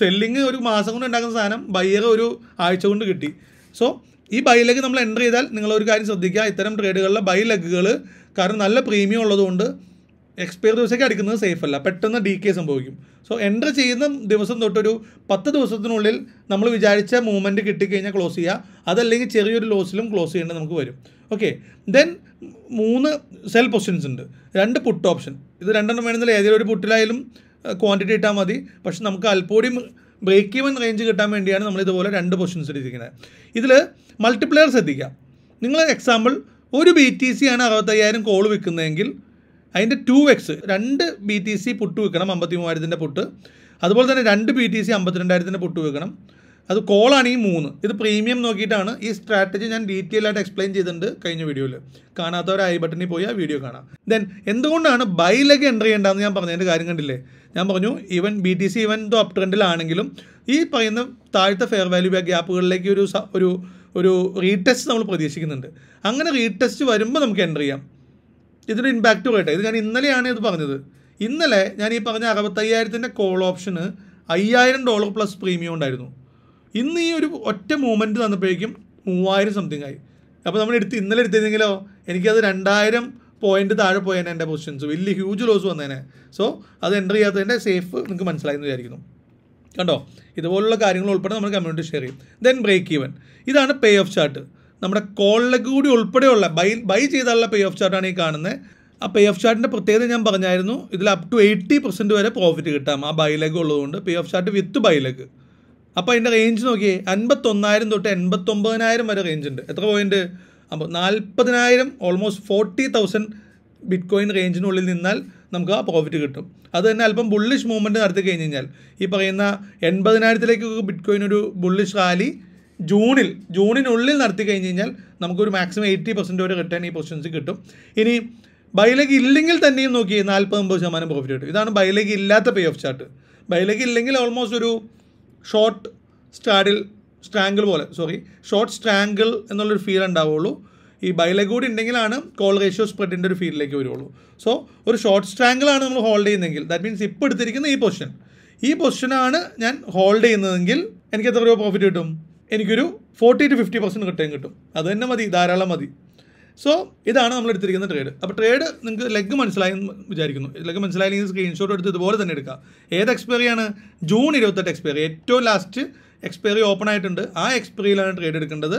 സെല്ലിങ് ഒരു മാസം കൊണ്ട് ഉണ്ടാക്കുന്ന സാധനം ബയ്യർ ഒരു ആഴ്ച കൊണ്ട് കിട്ടി സോ ഈ ബൈ ലെഗ് നമ്മൾ എൻ്റർ ചെയ്താൽ നിങ്ങളൊരു കാര്യം ശ്രദ്ധിക്കുക ഇത്തരം ട്രേഡുകളിലെ ബൈ ലെഗുകൾ കാരണം നല്ല പ്രീമിയം ഉള്ളതുകൊണ്ട് എക്സ്പയർ ദിവസമൊക്കെ അടിക്കുന്നത് സേഫ് അല്ല പെട്ടെന്ന് ഡി കെ സംഭവിക്കും സോ എൻ്റർ ചെയ്യുന്ന ദിവസം തൊട്ടൊരു പത്ത് ദിവസത്തിനുള്ളിൽ നമ്മൾ വിചാരിച്ച മൂവ്മെൻറ്റ് കിട്ടിക്കഴിഞ്ഞാൽ ക്ലോസ് ചെയ്യുക അതല്ലെങ്കിൽ ചെറിയൊരു ലോസിലും ക്ലോസ് ചെയ്യേണ്ടത് നമുക്ക് വരും ഓക്കെ ദെൻ മൂന്ന് സെൽ പൊസിഷൻസ് ഉണ്ട് രണ്ട് പുട്ട് ഓപ്ഷൻ ഇത് രണ്ടെണ്ണം വേണമെന്നില്ല ഏതെങ്കിലും ഒരു പുട്ടിലായാലും ക്വാണ്ടിറ്റി ഇട്ടാൽ മതി പക്ഷെ നമുക്ക് അല്പോടിയും ബ്രേക്ക് ഈവൻ റേഞ്ച് കിട്ടാൻ വേണ്ടിയാണ് നമ്മൾ ഇതുപോലെ രണ്ട് പൊസിഷൻസ് എടുത്തിരിക്കുന്നത് ഇതിൽ മൾട്ടിപ്ലെയർ ശ്രദ്ധിക്കുക നിങ്ങൾ എക്സാമ്പിൾ ഒരു ബി ടി സി ആണ് അറുപത്തയ്യായിരം കോൾ വിൽക്കുന്നതെങ്കിൽ അതിൻ്റെ ടു എക്സ് രണ്ട് ബി ടി സി പുട്ട് വെക്കണം അമ്പത്തി മൂവായിരത്തിൻ്റെ പുട്ട് അതുപോലെ തന്നെ രണ്ട് ബി ടി സി അമ്പത്തിരണ്ടായിരത്തിൻ്റെ പുട്ട് വെക്കണം അത് കോളാണ് ഈ മൂന്ന് ഇത് പ്രീമിയം നോക്കിയിട്ടാണ് ഈ സ്ട്രാറ്റജി ഞാൻ ഡീറ്റെയിൽ ആയിട്ട് എക്സ്പ്ലെയിൻ ചെയ്തിട്ടുണ്ട് കഴിഞ്ഞ വീഡിയോയിൽ കാണാത്തവർ ഐ ബട്ടണിൽ പോയി ആ വീഡിയോ കാണാം ദെൻ എന്തുകൊണ്ടാണ് ബൈയിലേക്ക് എൻ്റർ ചെയ്യേണ്ടതെന്ന് ഞാൻ പറഞ്ഞതിൻ്റെ കാര്യം കണ്ടില്ലേ ഞാൻ പറഞ്ഞു ഈവൻ ബി ടി സി ഇവൻ ദോ അപ് ട്രെൻഡിലാണെങ്കിലും ഈ പറയുന്ന താഴത്തെ ഫെയർ വാല്യൂ ഗ്യാപ്പുകളിലേക്ക് ഒരു ഒരു ഒരു റീടെസ്റ്റ് നമ്മൾ പ്രതീക്ഷിക്കുന്നുണ്ട് അങ്ങനെ റീടെസ്റ്റ് വരുമ്പോൾ നമുക്ക് എൻ്റർ ചെയ്യാം ഇതിൻ്റെ ഇമ്പാക്റ്റ് പോയിട്ടെ ഇത് ഞാൻ ഇന്നലെയാണ് ഇത് പറഞ്ഞത് ഇന്നലെ ഞാൻ ഈ പറഞ്ഞ അറുപത്തയ്യായിരത്തിൻ്റെ കോൾ ഓപ്ഷന് അയ്യായിരം ഡോളർ പ്ലസ് പ്രീമിയം ഉണ്ടായിരുന്നു ഇന്ന് ഈ ഒരു ഒറ്റ മൂവ്മെൻറ്റ് തന്നപ്പോഴേക്കും മൂവായിരം സംതിങ് ആയി അപ്പോൾ നമ്മൾ എടുത്ത് ഇന്നലെ എടുത്തിരുന്നെങ്കിലോ എനിക്കത് രണ്ടായിരം പോയിന്റ് താഴെ പോയേനെ എൻ്റെ പൊസിഷൻസ് വലിയ ഹ്യൂജ് ലോസ് വന്നേനെ സോ അത് എൻ്റർ ചെയ്യാത്തതിൻ്റെ സേഫ് നിങ്ങൾക്ക് മനസ്സിലായി എന്ന് വിചാരിക്കുന്നു കണ്ടോ ഇതുപോലുള്ള കാര്യങ്ങൾ ഉൾപ്പെടെ നമ്മൾ കമ്മ്യൂണിറ്റി ഷെയർ ചെയ്യും ദെൻ ബ്രേക്ക് ഈവൻ ഇതാണ് പേ ഓഫ് ചാർട്ട് നമ്മുടെ കോളിലെ കൂടി ഉൾപ്പെടെയുള്ള ബൈ ബൈ ചെയ്താലുള്ള പേ ഓഫ് ചാർട്ടാണ് ഈ കാണുന്നത് ആ പേ ഓഫ് ചാർട്ടിൻ്റെ പ്രത്യേകത ഞാൻ പറഞ്ഞായിരുന്നു ഇതിൽ അപ് ടു എയ്റ്റി പെർസെൻറ്റ് വരെ പ്രോഫിറ്റ് കിട്ടാം ആ ബൈലഗ് ഉള്ളതുകൊണ്ട് പേ ഓഫ് ചാർട്ട് വിത്ത് ബൈലഗ് അപ്പോൾ അതിൻ്റെ റേഞ്ച് നോക്കിയേ അൻപത്തൊന്നായിരം തൊട്ട് എൺപത്തൊമ്പതിനായിരം വരെ റേഞ്ച് ഉണ്ട് എത്ര പോയിൻറ്റ് അപ്പോൾ നാൽപ്പതിനായിരം almost forty thousand bitcoin റേഞ്ചിനുള്ളിൽ നിന്നാൽ നമുക്ക് ആ പ്രോഫിറ്റ് കിട്ടും അത് തന്നെ അല്പം ബുള്ളിഷ് മൂവ്മെൻറ്റ് നടത്തി കഴിഞ്ഞ് കഴിഞ്ഞാൽ ഈ പറയുന്ന എൺപതിനായിരത്തിലേക്കൊക്കെ ബിറ്റ് കോയിൻ ഒരു ബുള്ളിഷ് റാലി ജൂണിൽ ജൂണിനുള്ളിൽ നടത്തി കഴിഞ്ഞ് കഴിഞ്ഞാൽ നമുക്കൊരു മാക്സിമം എയ്റ്റി പെർസെൻറ്റ് വരെ റിട്ടേൺ ഈ പൊസിഷൻസ് കിട്ടും ഇനി ബൈലേക്ക് ഇല്ലെങ്കിൽ തന്നെയും നോക്കി നാൽപ്പത് അമ്പത് ശതമാനം പ്രോഫിറ്റ് കിട്ടും ഇതാണ് ബൈലേക്ക് ഇല്ലാത്ത പേ ഓഫ് ചാർട്ട് ബൈലേക്ക് ഇല്ലെങ്കിൽ ഓൾമോസ്റ്റ് ഒരു ഷോർട്ട് സ്റ്റാഡിൽ സ്ട്രാങ്കിൾ പോലെ സോറി ഷോർട്ട് സ്ട്രാങ്കിൾ എന്നുള്ളൊരു ഫീൽ ഉണ്ടാവുള്ളൂ ഈ ബൈലഗ് കൂടി ഉണ്ടെങ്കിലാണ് കോൾ റേഷ്യോ സ്പ്രെഡിൻ്റെ ഒരു ഫീലിലേക്ക് വരുള്ളൂ സോ ഒരു ഷോർട്ട് സ്ട്രാങ്കിളാണ് നമ്മൾ ഹോൾഡ് ചെയ്യുന്നതെങ്കിൽ ദാറ്റ് മീൻസ് ഇപ്പോൾ എടുത്തിരിക്കുന്ന ഈ പൊസിഷൻ ഈ പൊസിഷനാണ് ഞാൻ ഹോൾഡ് ചെയ്യുന്നതെങ്കിൽ എനിക്ക് എത്ര രൂപ പ്രോഫിറ്റ് കിട്ടും എനിക്കൊരു forty to fifty percent return കിട്ടും അത് തന്നെ മതി ധാരാളം മതി സോ ഇതാണ് നമ്മൾ എടുത്തിരിക്കുന്ന ട്രേഡ് അപ്പോൾ ട്രേഡ് നിങ്ങൾക്ക് ലെഗ് മനസ്സിലായി എന്ന് വിചാരിക്കുന്നു ലെഗ് മനസ്സിലായി സ്ക്രീൻഷോട്ട് എടുത്ത് ഇതുപോലെ തന്നെ എടുക്കുക ഏത് എക്സ്പയറിയാണ് ജൂൺ ഇരുപത്തെട്ട് എക്സ്പയറി ഏറ്റവും ലാസ്റ്റ് എക്സ്പയറി ഓപ്പൺ ആയിട്ടുണ്ട് ആ എക്സ്പയറിയിലാണ് ട്രേഡ് എടുക്കേണ്ടത്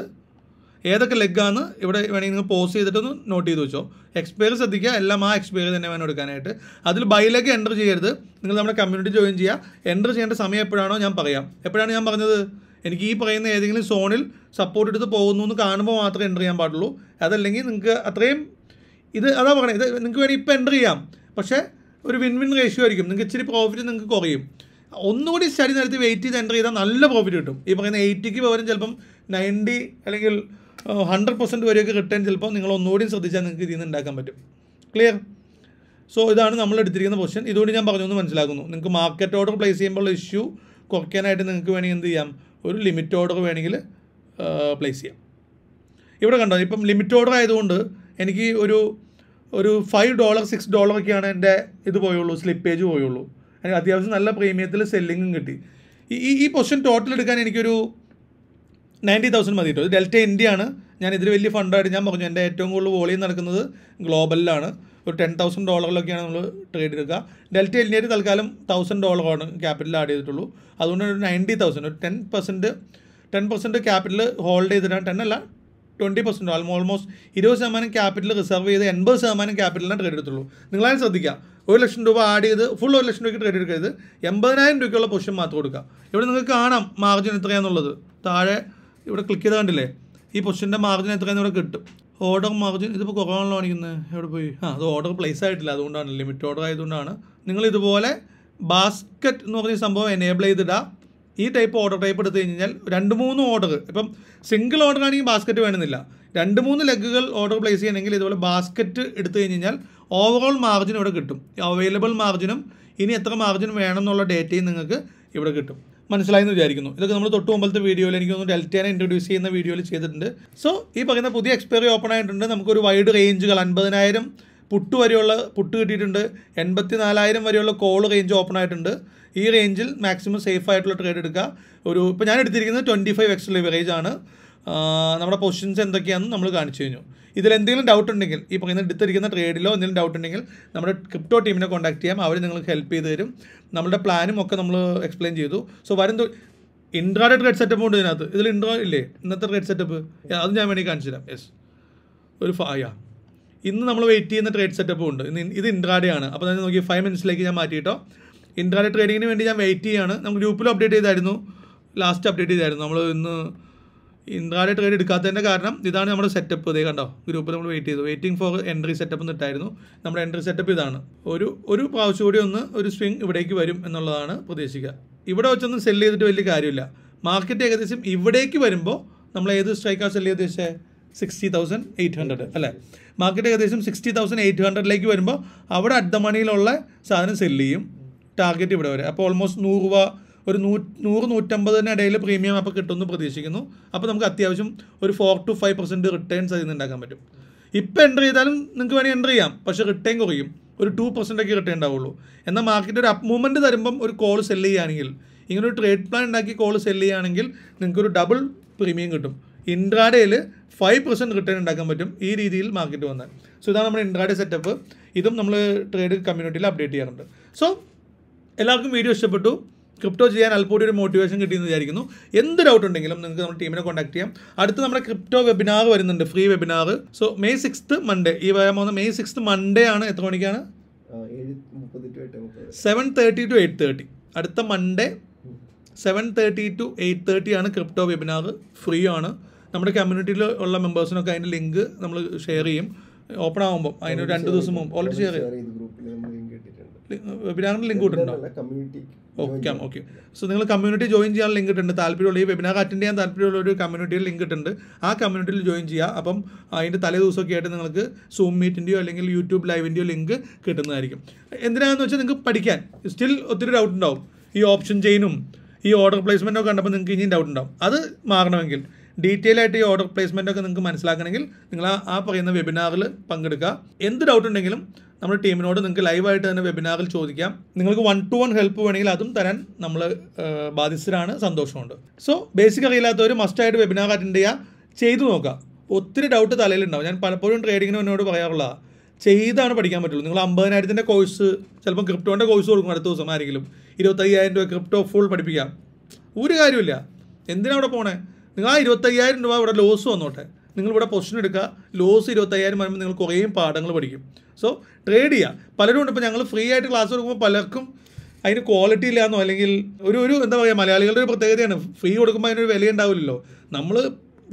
ഏതൊക്കെ ലെഗാന്ന് ഇവിടെ വേണമെങ്കിൽ നിങ്ങൾ പോസ് ചെയ്തിട്ടൊന്ന് നോട്ട് ചെയ്ത് വെച്ചോ എക്സ്പയറി ശ്രദ്ധിക്കുക എല്ലാം ആ എക്സ്പയറി തന്നെ വേണം എടുക്കാനായിട്ട് അതിൽ ബൈ ലെഗ് എൻ്റർ ചെയ്യരുത് നിങ്ങൾ നമ്മുടെ കമ്മ്യൂണിറ്റി ജോയിൻ ചെയ്യുക എൻ്റർ ചെയ്യേണ്ട സമയം എപ്പോഴാണോ ഞാൻ പറയാം എപ്പോഴാണ് ഞാൻ പറഞ്ഞത് എനിക്ക് ഈ പറയുന്ന ഏതെങ്കിലും സോണിൽ സപ്പോർട്ട് എടുത്ത് പോകുന്നു എന്ന് കാണുമ്പോൾ മാത്രമേ എൻ്റർ ചെയ്യാൻ പാടുള്ളൂ അതല്ലെങ്കിൽ നിങ്ങൾക്ക് അത്രയും ഇത് അതാ പറയുന്നത് ഇത് നിങ്ങൾക്ക് വേണമെങ്കിൽ ഇപ്പോൾ എൻ്റർ ചെയ്യാം പക്ഷേ ഒരു വിൻ വിൻ റേഷ്യോ ആയിരിക്കും നിങ്ങൾക്ക് ഇച്ചിരി പ്രോഫിറ്റ് നിങ്ങൾക്ക് കുറയും ഒന്നുകൂടി സ്റ്റഡി നടത്തി വെയിറ്റ് ചെയ്ത് എൻ്റർ ചെയ്താൽ നല്ല പ്രോഫിറ്റ് കിട്ടും ഈ പറയുന്ന എയ്റ്റിക്ക് പകരം ചിലപ്പം നയൻറ്റി അല്ലെങ്കിൽ ഹൺഡ്രഡ് പെർസെൻറ്റ് വരെയൊക്കെ റിട്ടേൺ ചിലപ്പോൾ നിങ്ങൾ ഒന്നുകൂടി ശ്രദ്ധിച്ചാൽ നിങ്ങൾക്ക് ഇതിൽ നിന്ന് ഉണ്ടാക്കാൻ പറ്റും ക്ലിയർ സോ ഇതാണ് നമ്മൾ എടുത്തിരിക്കുന്ന പൊസിഷൻ ഇതുകൊണ്ട് ഞാൻ പറഞ്ഞു എന്ന് മനസ്സിലാക്കുന്നു നിങ്ങൾക്ക് മാർക്കറ്റ് ഓർഡർ പ്ലേസ് ചെയ്യുമ്പോൾ ഇഷ്യൂ കുറയ്ക്കാനായിട്ട് നിങ്ങൾക്ക് വേണമെങ്കിൽ എന്ത് ചെയ്യാം ഒരു ലിമിറ്റ് ഓർഡർ വേണമെങ്കിൽ പ്ലേസ് ചെയ്യാം ഇവിടെ കണ്ടോ ഇപ്പം ലിമിറ്റ് ഓർഡർ ആയതുകൊണ്ട് എനിക്ക് ഒരു ഒരു ഫൈവ് ഡോളർ സിക്സ് ഡോളർ ഒക്കെയാണ് എൻ്റെ ഇത് പോയുള്ളൂ സ്ലിപ്പേജ് പോയുള്ളൂ എനിക്ക് അത്യാവശ്യം നല്ല പ്രീമിയത്തിൽ സെല്ലിങ്ങും കിട്ടി ഈ ഈ പൊസിഷൻ ടോട്ടൽ എടുക്കാൻ എനിക്കൊരു നയൻറ്റി തൗസൻഡ് മതി കേട്ടോ ഡെൽറ്റ ഇന്ത്യയാണ് ഞാൻ ഇതിൽ വലിയ ഫണ്ടായിട്ട് ഞാൻ പറഞ്ഞു എൻ്റെ ഏറ്റവും കൂടുതൽ വോളിയം നടക്കുന്നത് ഗ്ലോബലിലാണ് ഒരു ടെൻ തൗസൻഡ് ഡോളറിലൊക്കെയാണ് നമ്മൾ ട്രേഡ് എടുക്കുക ഡെൽറ്റ എലിനേറ്റ് തൽക്കാലം തൗസൻഡ് ഡോളറാണ് ക്യാപിറ്റൽ ആഡ് ചെയ്തിട്ടുള്ളൂ അതുകൊണ്ട് ഒരു നയൻറ്റി തൗസൻഡ് ഒരു ten percent ten percent capital hold ചെയ്തിട്ടാണ് ടെൻ അല്ല ട്വൻറ്റി പെർസെൻറ്റ് ഓൾമോസ്റ്റ് ഇരുപത് ശതമാനം ക്യാപിറ്റൽ റിസർവ് ചെയ്ത് എൺപത് ശതമാനം ക്യാപിറ്റലിനാണ് ട്രേഡ് എടുത്തുള്ളൂ നിങ്ങളാരും ശ്രദ്ധിക്കുക ഒരു ലക്ഷം രൂപ ആഡ് ചെയ്ത് ഫുൾ ഒരു ലക്ഷം രൂപയ്ക്ക് ട്രേഡ് എടുക്കരുത് എൺപതിനായിരം രൂപയ്ക്കുള്ള പൊസിഷൻ മാത്രം കൊടുക്കുക ഇവിടെ നിങ്ങൾക്ക് കാണാം മാർജിൻ എത്രയാണെന്നുള്ളത് താഴെ ഇവിടെ ക്ലിക്ക് ചെയ്ത് കണ്ടില്ലേ ഈ പൊസിഷൻ്റെ മാർജിൻ എത്രയാണെന്ന് ഇവിടെ കിട്ടും ഓർഡർ മാർജിൻ ഇതിപ്പോൾ കുറവാണല്ലോ കാണിക്കുന്നത് എവിടെ പോയി ആ അത് ഓർഡർ പ്ലേസ് ആയിട്ടില്ല അതുകൊണ്ടാണ് ലിമിറ്റ് ഓർഡർ ആയതുകൊണ്ടാണ് നിങ്ങൾ ഇതുപോലെ ബാസ്ക്കറ്റ് എന്ന് പറഞ്ഞ സംഭവം എനേബിൾ ചെയ്തിടുക ഈ ടൈപ്പ് ഓർഡർ ടൈപ്പ് എടുത്തു കഴിഞ്ഞാൽ രണ്ട് മൂന്ന് ഓർഡർ ഇപ്പം സിംഗിൾ ഓർഡർ ആണെങ്കിൽ ബാസ്ക്കറ്റ് വേണമെന്നില്ല രണ്ട് മൂന്ന് ലെഗുകൾ ഓർഡർ പ്ലേസ് ചെയ്യണമെങ്കിൽ ഇതുപോലെ ബാസ്ക്കറ്റ് എടുത്തു കഴിഞ്ഞാൽ ഓവറോൾ മാർജിൻ ഇവിടെ കിട്ടും അവൈലബിൾ മാർജിനും ഇനി എത്ര മാർജിൻ വേണം എന്നുള്ള ഡേറ്റയും നിങ്ങൾക്ക് ഇവിടെ കിട്ടും മനസ്സിലായെന്ന് വിചാരിക്കുന്നു ഇതൊക്കെ നമ്മൾ തൊട്ട് മുമ്പത്തെ വീഡിയോയിൽ തോന്നുന്നു ഡെൽറ്റേനെ ഇൻട്രൊഡ്യൂസ് ചെയ്യുന്ന വീഡിയോയിൽ ചെയ്തിട്ടുണ്ട് സോ ഈ പറയുന്ന പുതിയ എക്സ്പയറി ഓപ്പൺ ആയിട്ടുണ്ട് നമുക്കൊരു വൈഡ് റേഞ്ചുകൾ അൻപതിനായിരം പുട്ട് വരെയുള്ള പുട്ട് കിട്ടിയിട്ടുണ്ട് എൺപത്തി നാലായിരം വരെയുള്ള കോൾ റേഞ്ച് ഓപ്പൺ ആയിട്ടുണ്ട് ഈ റേഞ്ചിൽ മാക്സിമം സേഫ് ആയിട്ടുള്ള ട്രേഡ് എടുക്കുക ഒരു ഇപ്പോൾ ഞാൻ എടുത്തിരിക്കുന്നത് ട്വൻറ്റി ഫൈവ് എക്സ് ലിവറേജ് ആണ് നമ്മുടെ പൊസിഷൻസ് എന്തൊക്കെയാണെന്ന് നമ്മൾ കാണിച്ചു കഴിഞ്ഞു ഇതിലെന്തെങ്കിലും ഡൗട്ട് ഉണ്ടെങ്കിൽ ഈ പറയുന്ന എടുത്തിരിക്കുന്ന ട്രേഡിലോ എന്തെങ്കിലും ഡൗട്ട് ഉണ്ടെങ്കിൽ നമ്മുടെ ക്രിപ്റ്റോ ടീമിനെ കോൺടാക്ട് ചെയ്യാം അവർ നിങ്ങൾക്ക് ഹെൽപ്പ് ചെയ്ത് തരും നമ്മുടെ പ്ലാനും ഒക്കെ നമ്മൾ എക്സ്പ്ലെയിൻ ചെയ്തു സോ വരും ഇൻട്രാഡേ ട്രേഡ് സെറ്റപ്പ് ഉണ്ട് ഇതിനകത്ത് ഇതിൽ ഇൻട്രോ ഇല്ലേ ഇന്നത്തെ ട്രേഡ് സെറ്റപ്പ് അത് ഞാൻ വേണമെങ്കിൽ കാണിച്ചു തരാം യെസ് ഒരു ഫായ ഇന്ന് നമ്മൾ വെയിറ്റ് ചെയ്യുന്ന ട്രേഡ് സെറ്റപ്പ് ഉണ്ട് ഇന്ന് ഇത് ഇൻട്രാഡേ ആണ് അപ്പോൾ തന്നെ നോക്കി ഫൈവ് മിനിറ്റ്സിലേക്ക് ഞാൻ മാറ്റിയിട്ടോ ഇൻട്രാഡേ ട്രേഡിങ്ങിന് വേണ്ടി ഞാൻ വെയിറ്റ് ചെയ്യുകയാണ് നമ്മൾ ഗ്രൂപ്പിൽ അപ്ഡേറ്റ് ചെയ്തായിരുന്നു ലാസ്റ്റ് അപ്ഡേറ്റ് ചെയ്തായിരുന്നു നമ്മൾ ഇന്ന് ഇന്ദ്രാലി ട്രേഡ് എടുക്കാത്തതിൻ്റെ കാരണം ഇതാണ് നമ്മുടെ സെറ്റപ്പ് ഇതേ കണ്ടോ ഗ്രൂപ്പിൽ നമ്മൾ വെയിറ്റ് ചെയ്തു വെയിറ്റിംഗ് ഫോർ എൻട്രി സെറ്റപ്പ് എന്നിട്ടായിരുന്നു നമ്മുടെ എൻട്രി സെറ്റപ്പ് ഇതാണ് ഒരു ഒരു പ്രാവശ്യം കൂടി ഒന്ന് ഒരു സ്വിംഗ് ഇവിടേക്ക് വരും എന്നുള്ളതാണ് പ്രതീക്ഷിക്കുക ഇവിടെ വെച്ചൊന്നും സെല്ല് ചെയ്തിട്ട് വലിയ കാര്യമില്ല മാർക്കറ്റ് ഏകദേശം ഇവിടേക്ക് വരുമ്പോൾ നമ്മൾ ഏത് സ്ട്രൈക്കാണ് സെല്ല് ചെയ്ത് ഉദ്ദേശിച്ചത് സിക്സ്റ്റി തൗസൻഡ് എയ്റ്റ് ഹൺഡ്രഡ് അല്ലേ മാർക്കറ്റ് ഏകദേശം സിക്സ്റ്റി തൗസൻഡ് എയ്റ്റ് ഹൺഡ്രഡിലേക്ക് വരുമ്പോൾ അവിടെ അഡ് മണിയിലുള്ള സാധനം സെല്ല് ചെയ്യും ടാർഗറ്റ് ഇവിടെ വരെ അപ്പോൾ ഓൾമോസ്റ്റ് നൂറ് രൂപ ഒരു നൂ നൂറ് നൂറ്റമ്പതിനിടയിൽ പ്രീമിയം അപ്പോൾ കിട്ടുമെന്ന് പ്രതീക്ഷിക്കുന്നു അപ്പോൾ നമുക്ക് അത്യാവശ്യം ഒരു four to five percent returns അതിൽ നിന്ന് ഉണ്ടാക്കാൻ പറ്റും ഇപ്പോൾ എൻ്റർ ചെയ്താലും നിങ്ങൾക്ക് വേണമെങ്കിൽ എൻ്റർ ചെയ്യാം പക്ഷേ റിട്ടേൺ കുറയും ഒരു ടു പെർസെൻറ്റൊക്കെ റിട്ടേൺ ഉണ്ടാവുള്ളൂ എന്നാൽ മാർക്കറ്റ് ഒരു അപ് മൂവ്മെൻറ്റ് തരുമ്പം ഒരു കോൾ സെല്ല് ചെയ്യുകയാണെങ്കിൽ ഇങ്ങനെ ഒരു ട്രേഡ് പ്ലാൻ ഉണ്ടാക്കി കോൾ സെല്ല് ചെയ്യുകയാണെങ്കിൽ നിങ്ങൾക്കൊരു ഡബിൾ പ്രീമിയം കിട്ടും ഇൻട്രാഡേയിൽ ഫൈവ് പെർസെൻറ്റ് റിട്ടേൺ ഉണ്ടാക്കാൻ പറ്റും ഈ രീതിയിൽ മാർക്കറ്റ് വന്നാൽ സോ ഇതാണ് നമ്മുടെ ഇൻട്രാഡേ സെറ്റപ്പ് ഇതും നമ്മൾ ട്രേഡ് കമ്മ്യൂണിറ്റിയിൽ അപ്ഡേറ്റ് ചെയ്യാറുണ്ട് സോ എല്ലാവർക്കും വീഡിയോ ഇഷ്ടപ്പെട്ടു ക്രിപ്റ്റോ ചെയ്യാൻ അല്പൂടി ഒരു മോട്ടിവേഷൻ കിട്ടിയെന്ന് വിചാരിക്കുന്നു എന്ത് ഡൗട്ട് ഉണ്ടെങ്കിലും നിങ്ങൾക്ക് നമ്മുടെ ടീമിനെ കോൺടാക്ട് ചെയ്യാം അടുത്ത് നമ്മുടെ ക്രിപ്റ്റോ വെബിനാർ വരുന്നുണ്ട് free webinar so May six Monday ഈ വരാൻ പോകുന്ന മെയ് സിക്സ് മൺഡേ ആണ് എത്ര മണിക്കാണ് seven thirty to eight thirty അടുത്ത Monday seven thirty to eight thirty ആണ് ക്രിപ്റ്റോ വെബിനാർ ഫ്രീ ആണ് നമ്മുടെ കമ്മ്യൂണിറ്റിയിൽ ഉള്ള മെമ്പേഴ്സിനൊക്കെ അതിൻ്റെ ലിങ്ക് നമ്മൾ ഷെയർ ചെയ്യും ഓപ്പൺ ആകുമ്പോൾ അതിന് രണ്ട് ദിവസം മുമ്പ് ഓൾറെഡി ഷെയർ ചെയ്യും വെബിനാറിന് ലിങ്ക് ഇട്ടുണ്ടോ ഓക്കെ ഓക്കെ സോ നിങ്ങൾ കമ്മ്യൂണിറ്റി ജോയിൻ ചെയ്യാൻ ലിങ്ക് ഇട്ടുണ്ട് താല്പര്യമുള്ള ഈ വെബിനാർ അറ്റൻഡ് ചെയ്യാൻ താല്പര്യമുള്ള ഒരു കമ്മ്യൂണിറ്റിയിൽ ലിങ്ക് ഇട്ടുണ്ട് ആ കമ്മ്യൂണിറ്റിയിൽ ജോയിൻ ചെയ്യുക അപ്പം അതിൻ്റെ തലേ ദിവസമൊക്കെ ആയിട്ട് നിങ്ങൾക്ക് സൂം മീറ്റിൻ്റെയോ അല്ലെങ്കിൽ യൂട്യൂബ് ലൈവിൻ്റെയോ ലിങ്ക് കിട്ടുന്നതായിരിക്കും എന്തിനാണെന്ന് വെച്ചാൽ നിങ്ങൾക്ക് പഠിക്കാൻ സ്റ്റിൽ ഒത്തിരി ഡൗട്ട് ഉണ്ടാവും ഈ ഓപ്ഷൻ ചെയിനും ഈ ഓർഡർ പ്ലേസ്മെൻറ്റൊക്കെ കണ്ടപ്പോൾ നിങ്ങൾക്ക് ഇനിയും ഡൗട്ട് ഉണ്ടാവും അത് മാറണമെങ്കിൽ ഡീറ്റെയിൽ ആയിട്ട് ഈ ഓർഡർ പ്ലേസ്മെൻ്റ് ഒക്കെ നിങ്ങൾക്ക് മനസ്സിലാക്കണമെങ്കിൽ നിങ്ങൾ ആ പറയുന്ന വെബിനാറിൽ പങ്കെടുക്കുക എന്ത് ഡൗട്ട് ഉണ്ടെങ്കിലും നമ്മുടെ ടീമിനോട് നിങ്ങൾക്ക് ലൈവായിട്ട് തന്നെ വെബിനാറിൽ ചോദിക്കാം നിങ്ങൾക്ക് വൺ ടു വൺ ഹെൽപ്പ് വേണമെങ്കിൽ അതും തരാൻ നമ്മൾ ബാധ്യസ്ഥരാണ് സന്തോഷമുണ്ട് സോ ബേസിക് അറിയില്ലാത്തവർ മസ്റ്റായിട്ട് വെബിനാർ അറ്റൻഡ് ചെയ്യുക ചെയ്തു നോക്കുക ഒത്തിരി ഡൗട്ട് തലയിലുണ്ടാവും ഞാൻ പലപ്പോഴും ട്രേഡിങ്ങിന് എന്നോട് പറയാറുള്ള ചെയ്താണ് പഠിക്കാൻ പറ്റുള്ളൂ നിങ്ങൾ അമ്പതിനായിരത്തിൻ്റെ കോഴ്സ് ചിലപ്പോൾ ക്രിപ്റ്റോൻ്റെ കോഴ്സ് കൊടുക്കും അടുത്ത ദിവസം ആരെങ്കിലും ഇരുപത്തയ്യായിരം രൂപ ക്രിപ്റ്റോ ഫുൾ പഠിപ്പിക്കാം ഒരു കാര്യമില്ല എന്തിനാണ് അവിടെ പോണേ നിങ്ങൾ ആ ഇരുപത്തയ്യായിരം രൂപ ഇവിടെ ലോസ് വന്നോട്ടെ നിങ്ങൾ ഇവിടെ പൊസിഷൻ എടുക്കുക ലോസ് ഇരുപത്തയ്യായിരം വരുമ്പോൾ നിങ്ങൾ കുറേ പാഠങ്ങൾ പഠിക്കും സോ ട്രേഡ് ചെയ്യുക പലരും ഉണ്ട് ഇപ്പോൾ ഞങ്ങൾ ഫ്രീ ആയിട്ട് ക്ലാസ് കൊടുക്കുമ്പോൾ പലർക്കും അതിന് ക്വാളിറ്റി ഇല്ലാന്നോ അല്ലെങ്കിൽ ഒരു ഒരു എന്താ പറയുക മലയാളികളുടെ ഒരു പ്രത്യേകതയാണ് ഫ്രീ കൊടുക്കുമ്പോൾ അതിനൊരു വില ഉണ്ടാവില്ലല്ലോ നമ്മൾ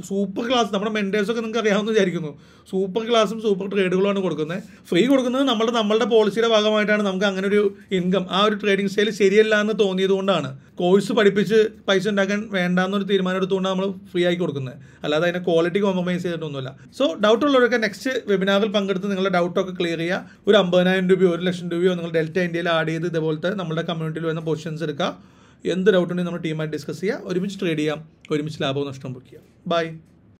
സൂപ്പർ ക്ലാസ് നമ്മുടെ മെൻറ്റേഴ്സൊക്കെ നിങ്ങൾക്ക് അറിയാമെന്ന് വിചാരിക്കുന്നു സൂപ്പർ ക്ലാസും സൂപ്പർ ട്രേഡുകളുമാണ് കൊടുക്കുന്നത് ഫ്രീ കൊടുക്കുന്നത് നമ്മുടെ നമ്മുടെ പോളിസിയുടെ ഭാഗമായിട്ടാണ് നമുക്ക് അങ്ങനെ ഒരു ഇൻകം ആ ഒരു ട്രേഡിംഗ് സ്റ്റൈൽ ശരിയല്ല എന്ന് തോന്നിയത് കൊണ്ടാണ് കോഴ്സ് പഠിപ്പിച്ച് പൈസ ഉണ്ടാക്കാൻ വേണ്ടാന്നൊരു തീരുമാനം എടുത്തുകൊണ്ടാണ് നമ്മൾ ഫ്രീ ആയി കൊടുക്കുന്നത് അല്ലാതെ അതിനെ ക്വാളിറ്റി കോംപ്രമൈസ് ചെയ്തിട്ടൊന്നുമില്ല സോ ഡൗട്ട് ഉള്ളവരൊക്കെ നെക്സ്റ്റ് വെബിനാറിൽ പങ്കെടുത്ത് നിങ്ങളുടെ ഡൗട്ടൊക്കെ ക്ലിയർ ചെയ്യുക ഒരു അമ്പതിനായിരം രൂപയോ ഒരു ലക്ഷം രൂപയോ നിങ്ങൾ ഡെൽറ്റ ഇന്ത്യയിൽ ആഡ് ചെയ്ത് ഇതേപോലത്തെ നമ്മുടെ കമ്മ്യൂണിറ്റിയിൽ വരുന്ന പൊസിഷൻസ് എടുക്കുക എന്ത് ഡൗട്ടുണ്ടെങ്കിൽ നമ്മൾ ടീമായിട്ട് ഡിസ്കസ് ചെയ്യുക ഒരുമിച്ച് ട്രേഡ് ചെയ്യാം ഒരുമിച്ച് ലാഭവും നഷ്ടം ബുക്ക് ചെയ്യാം Bye.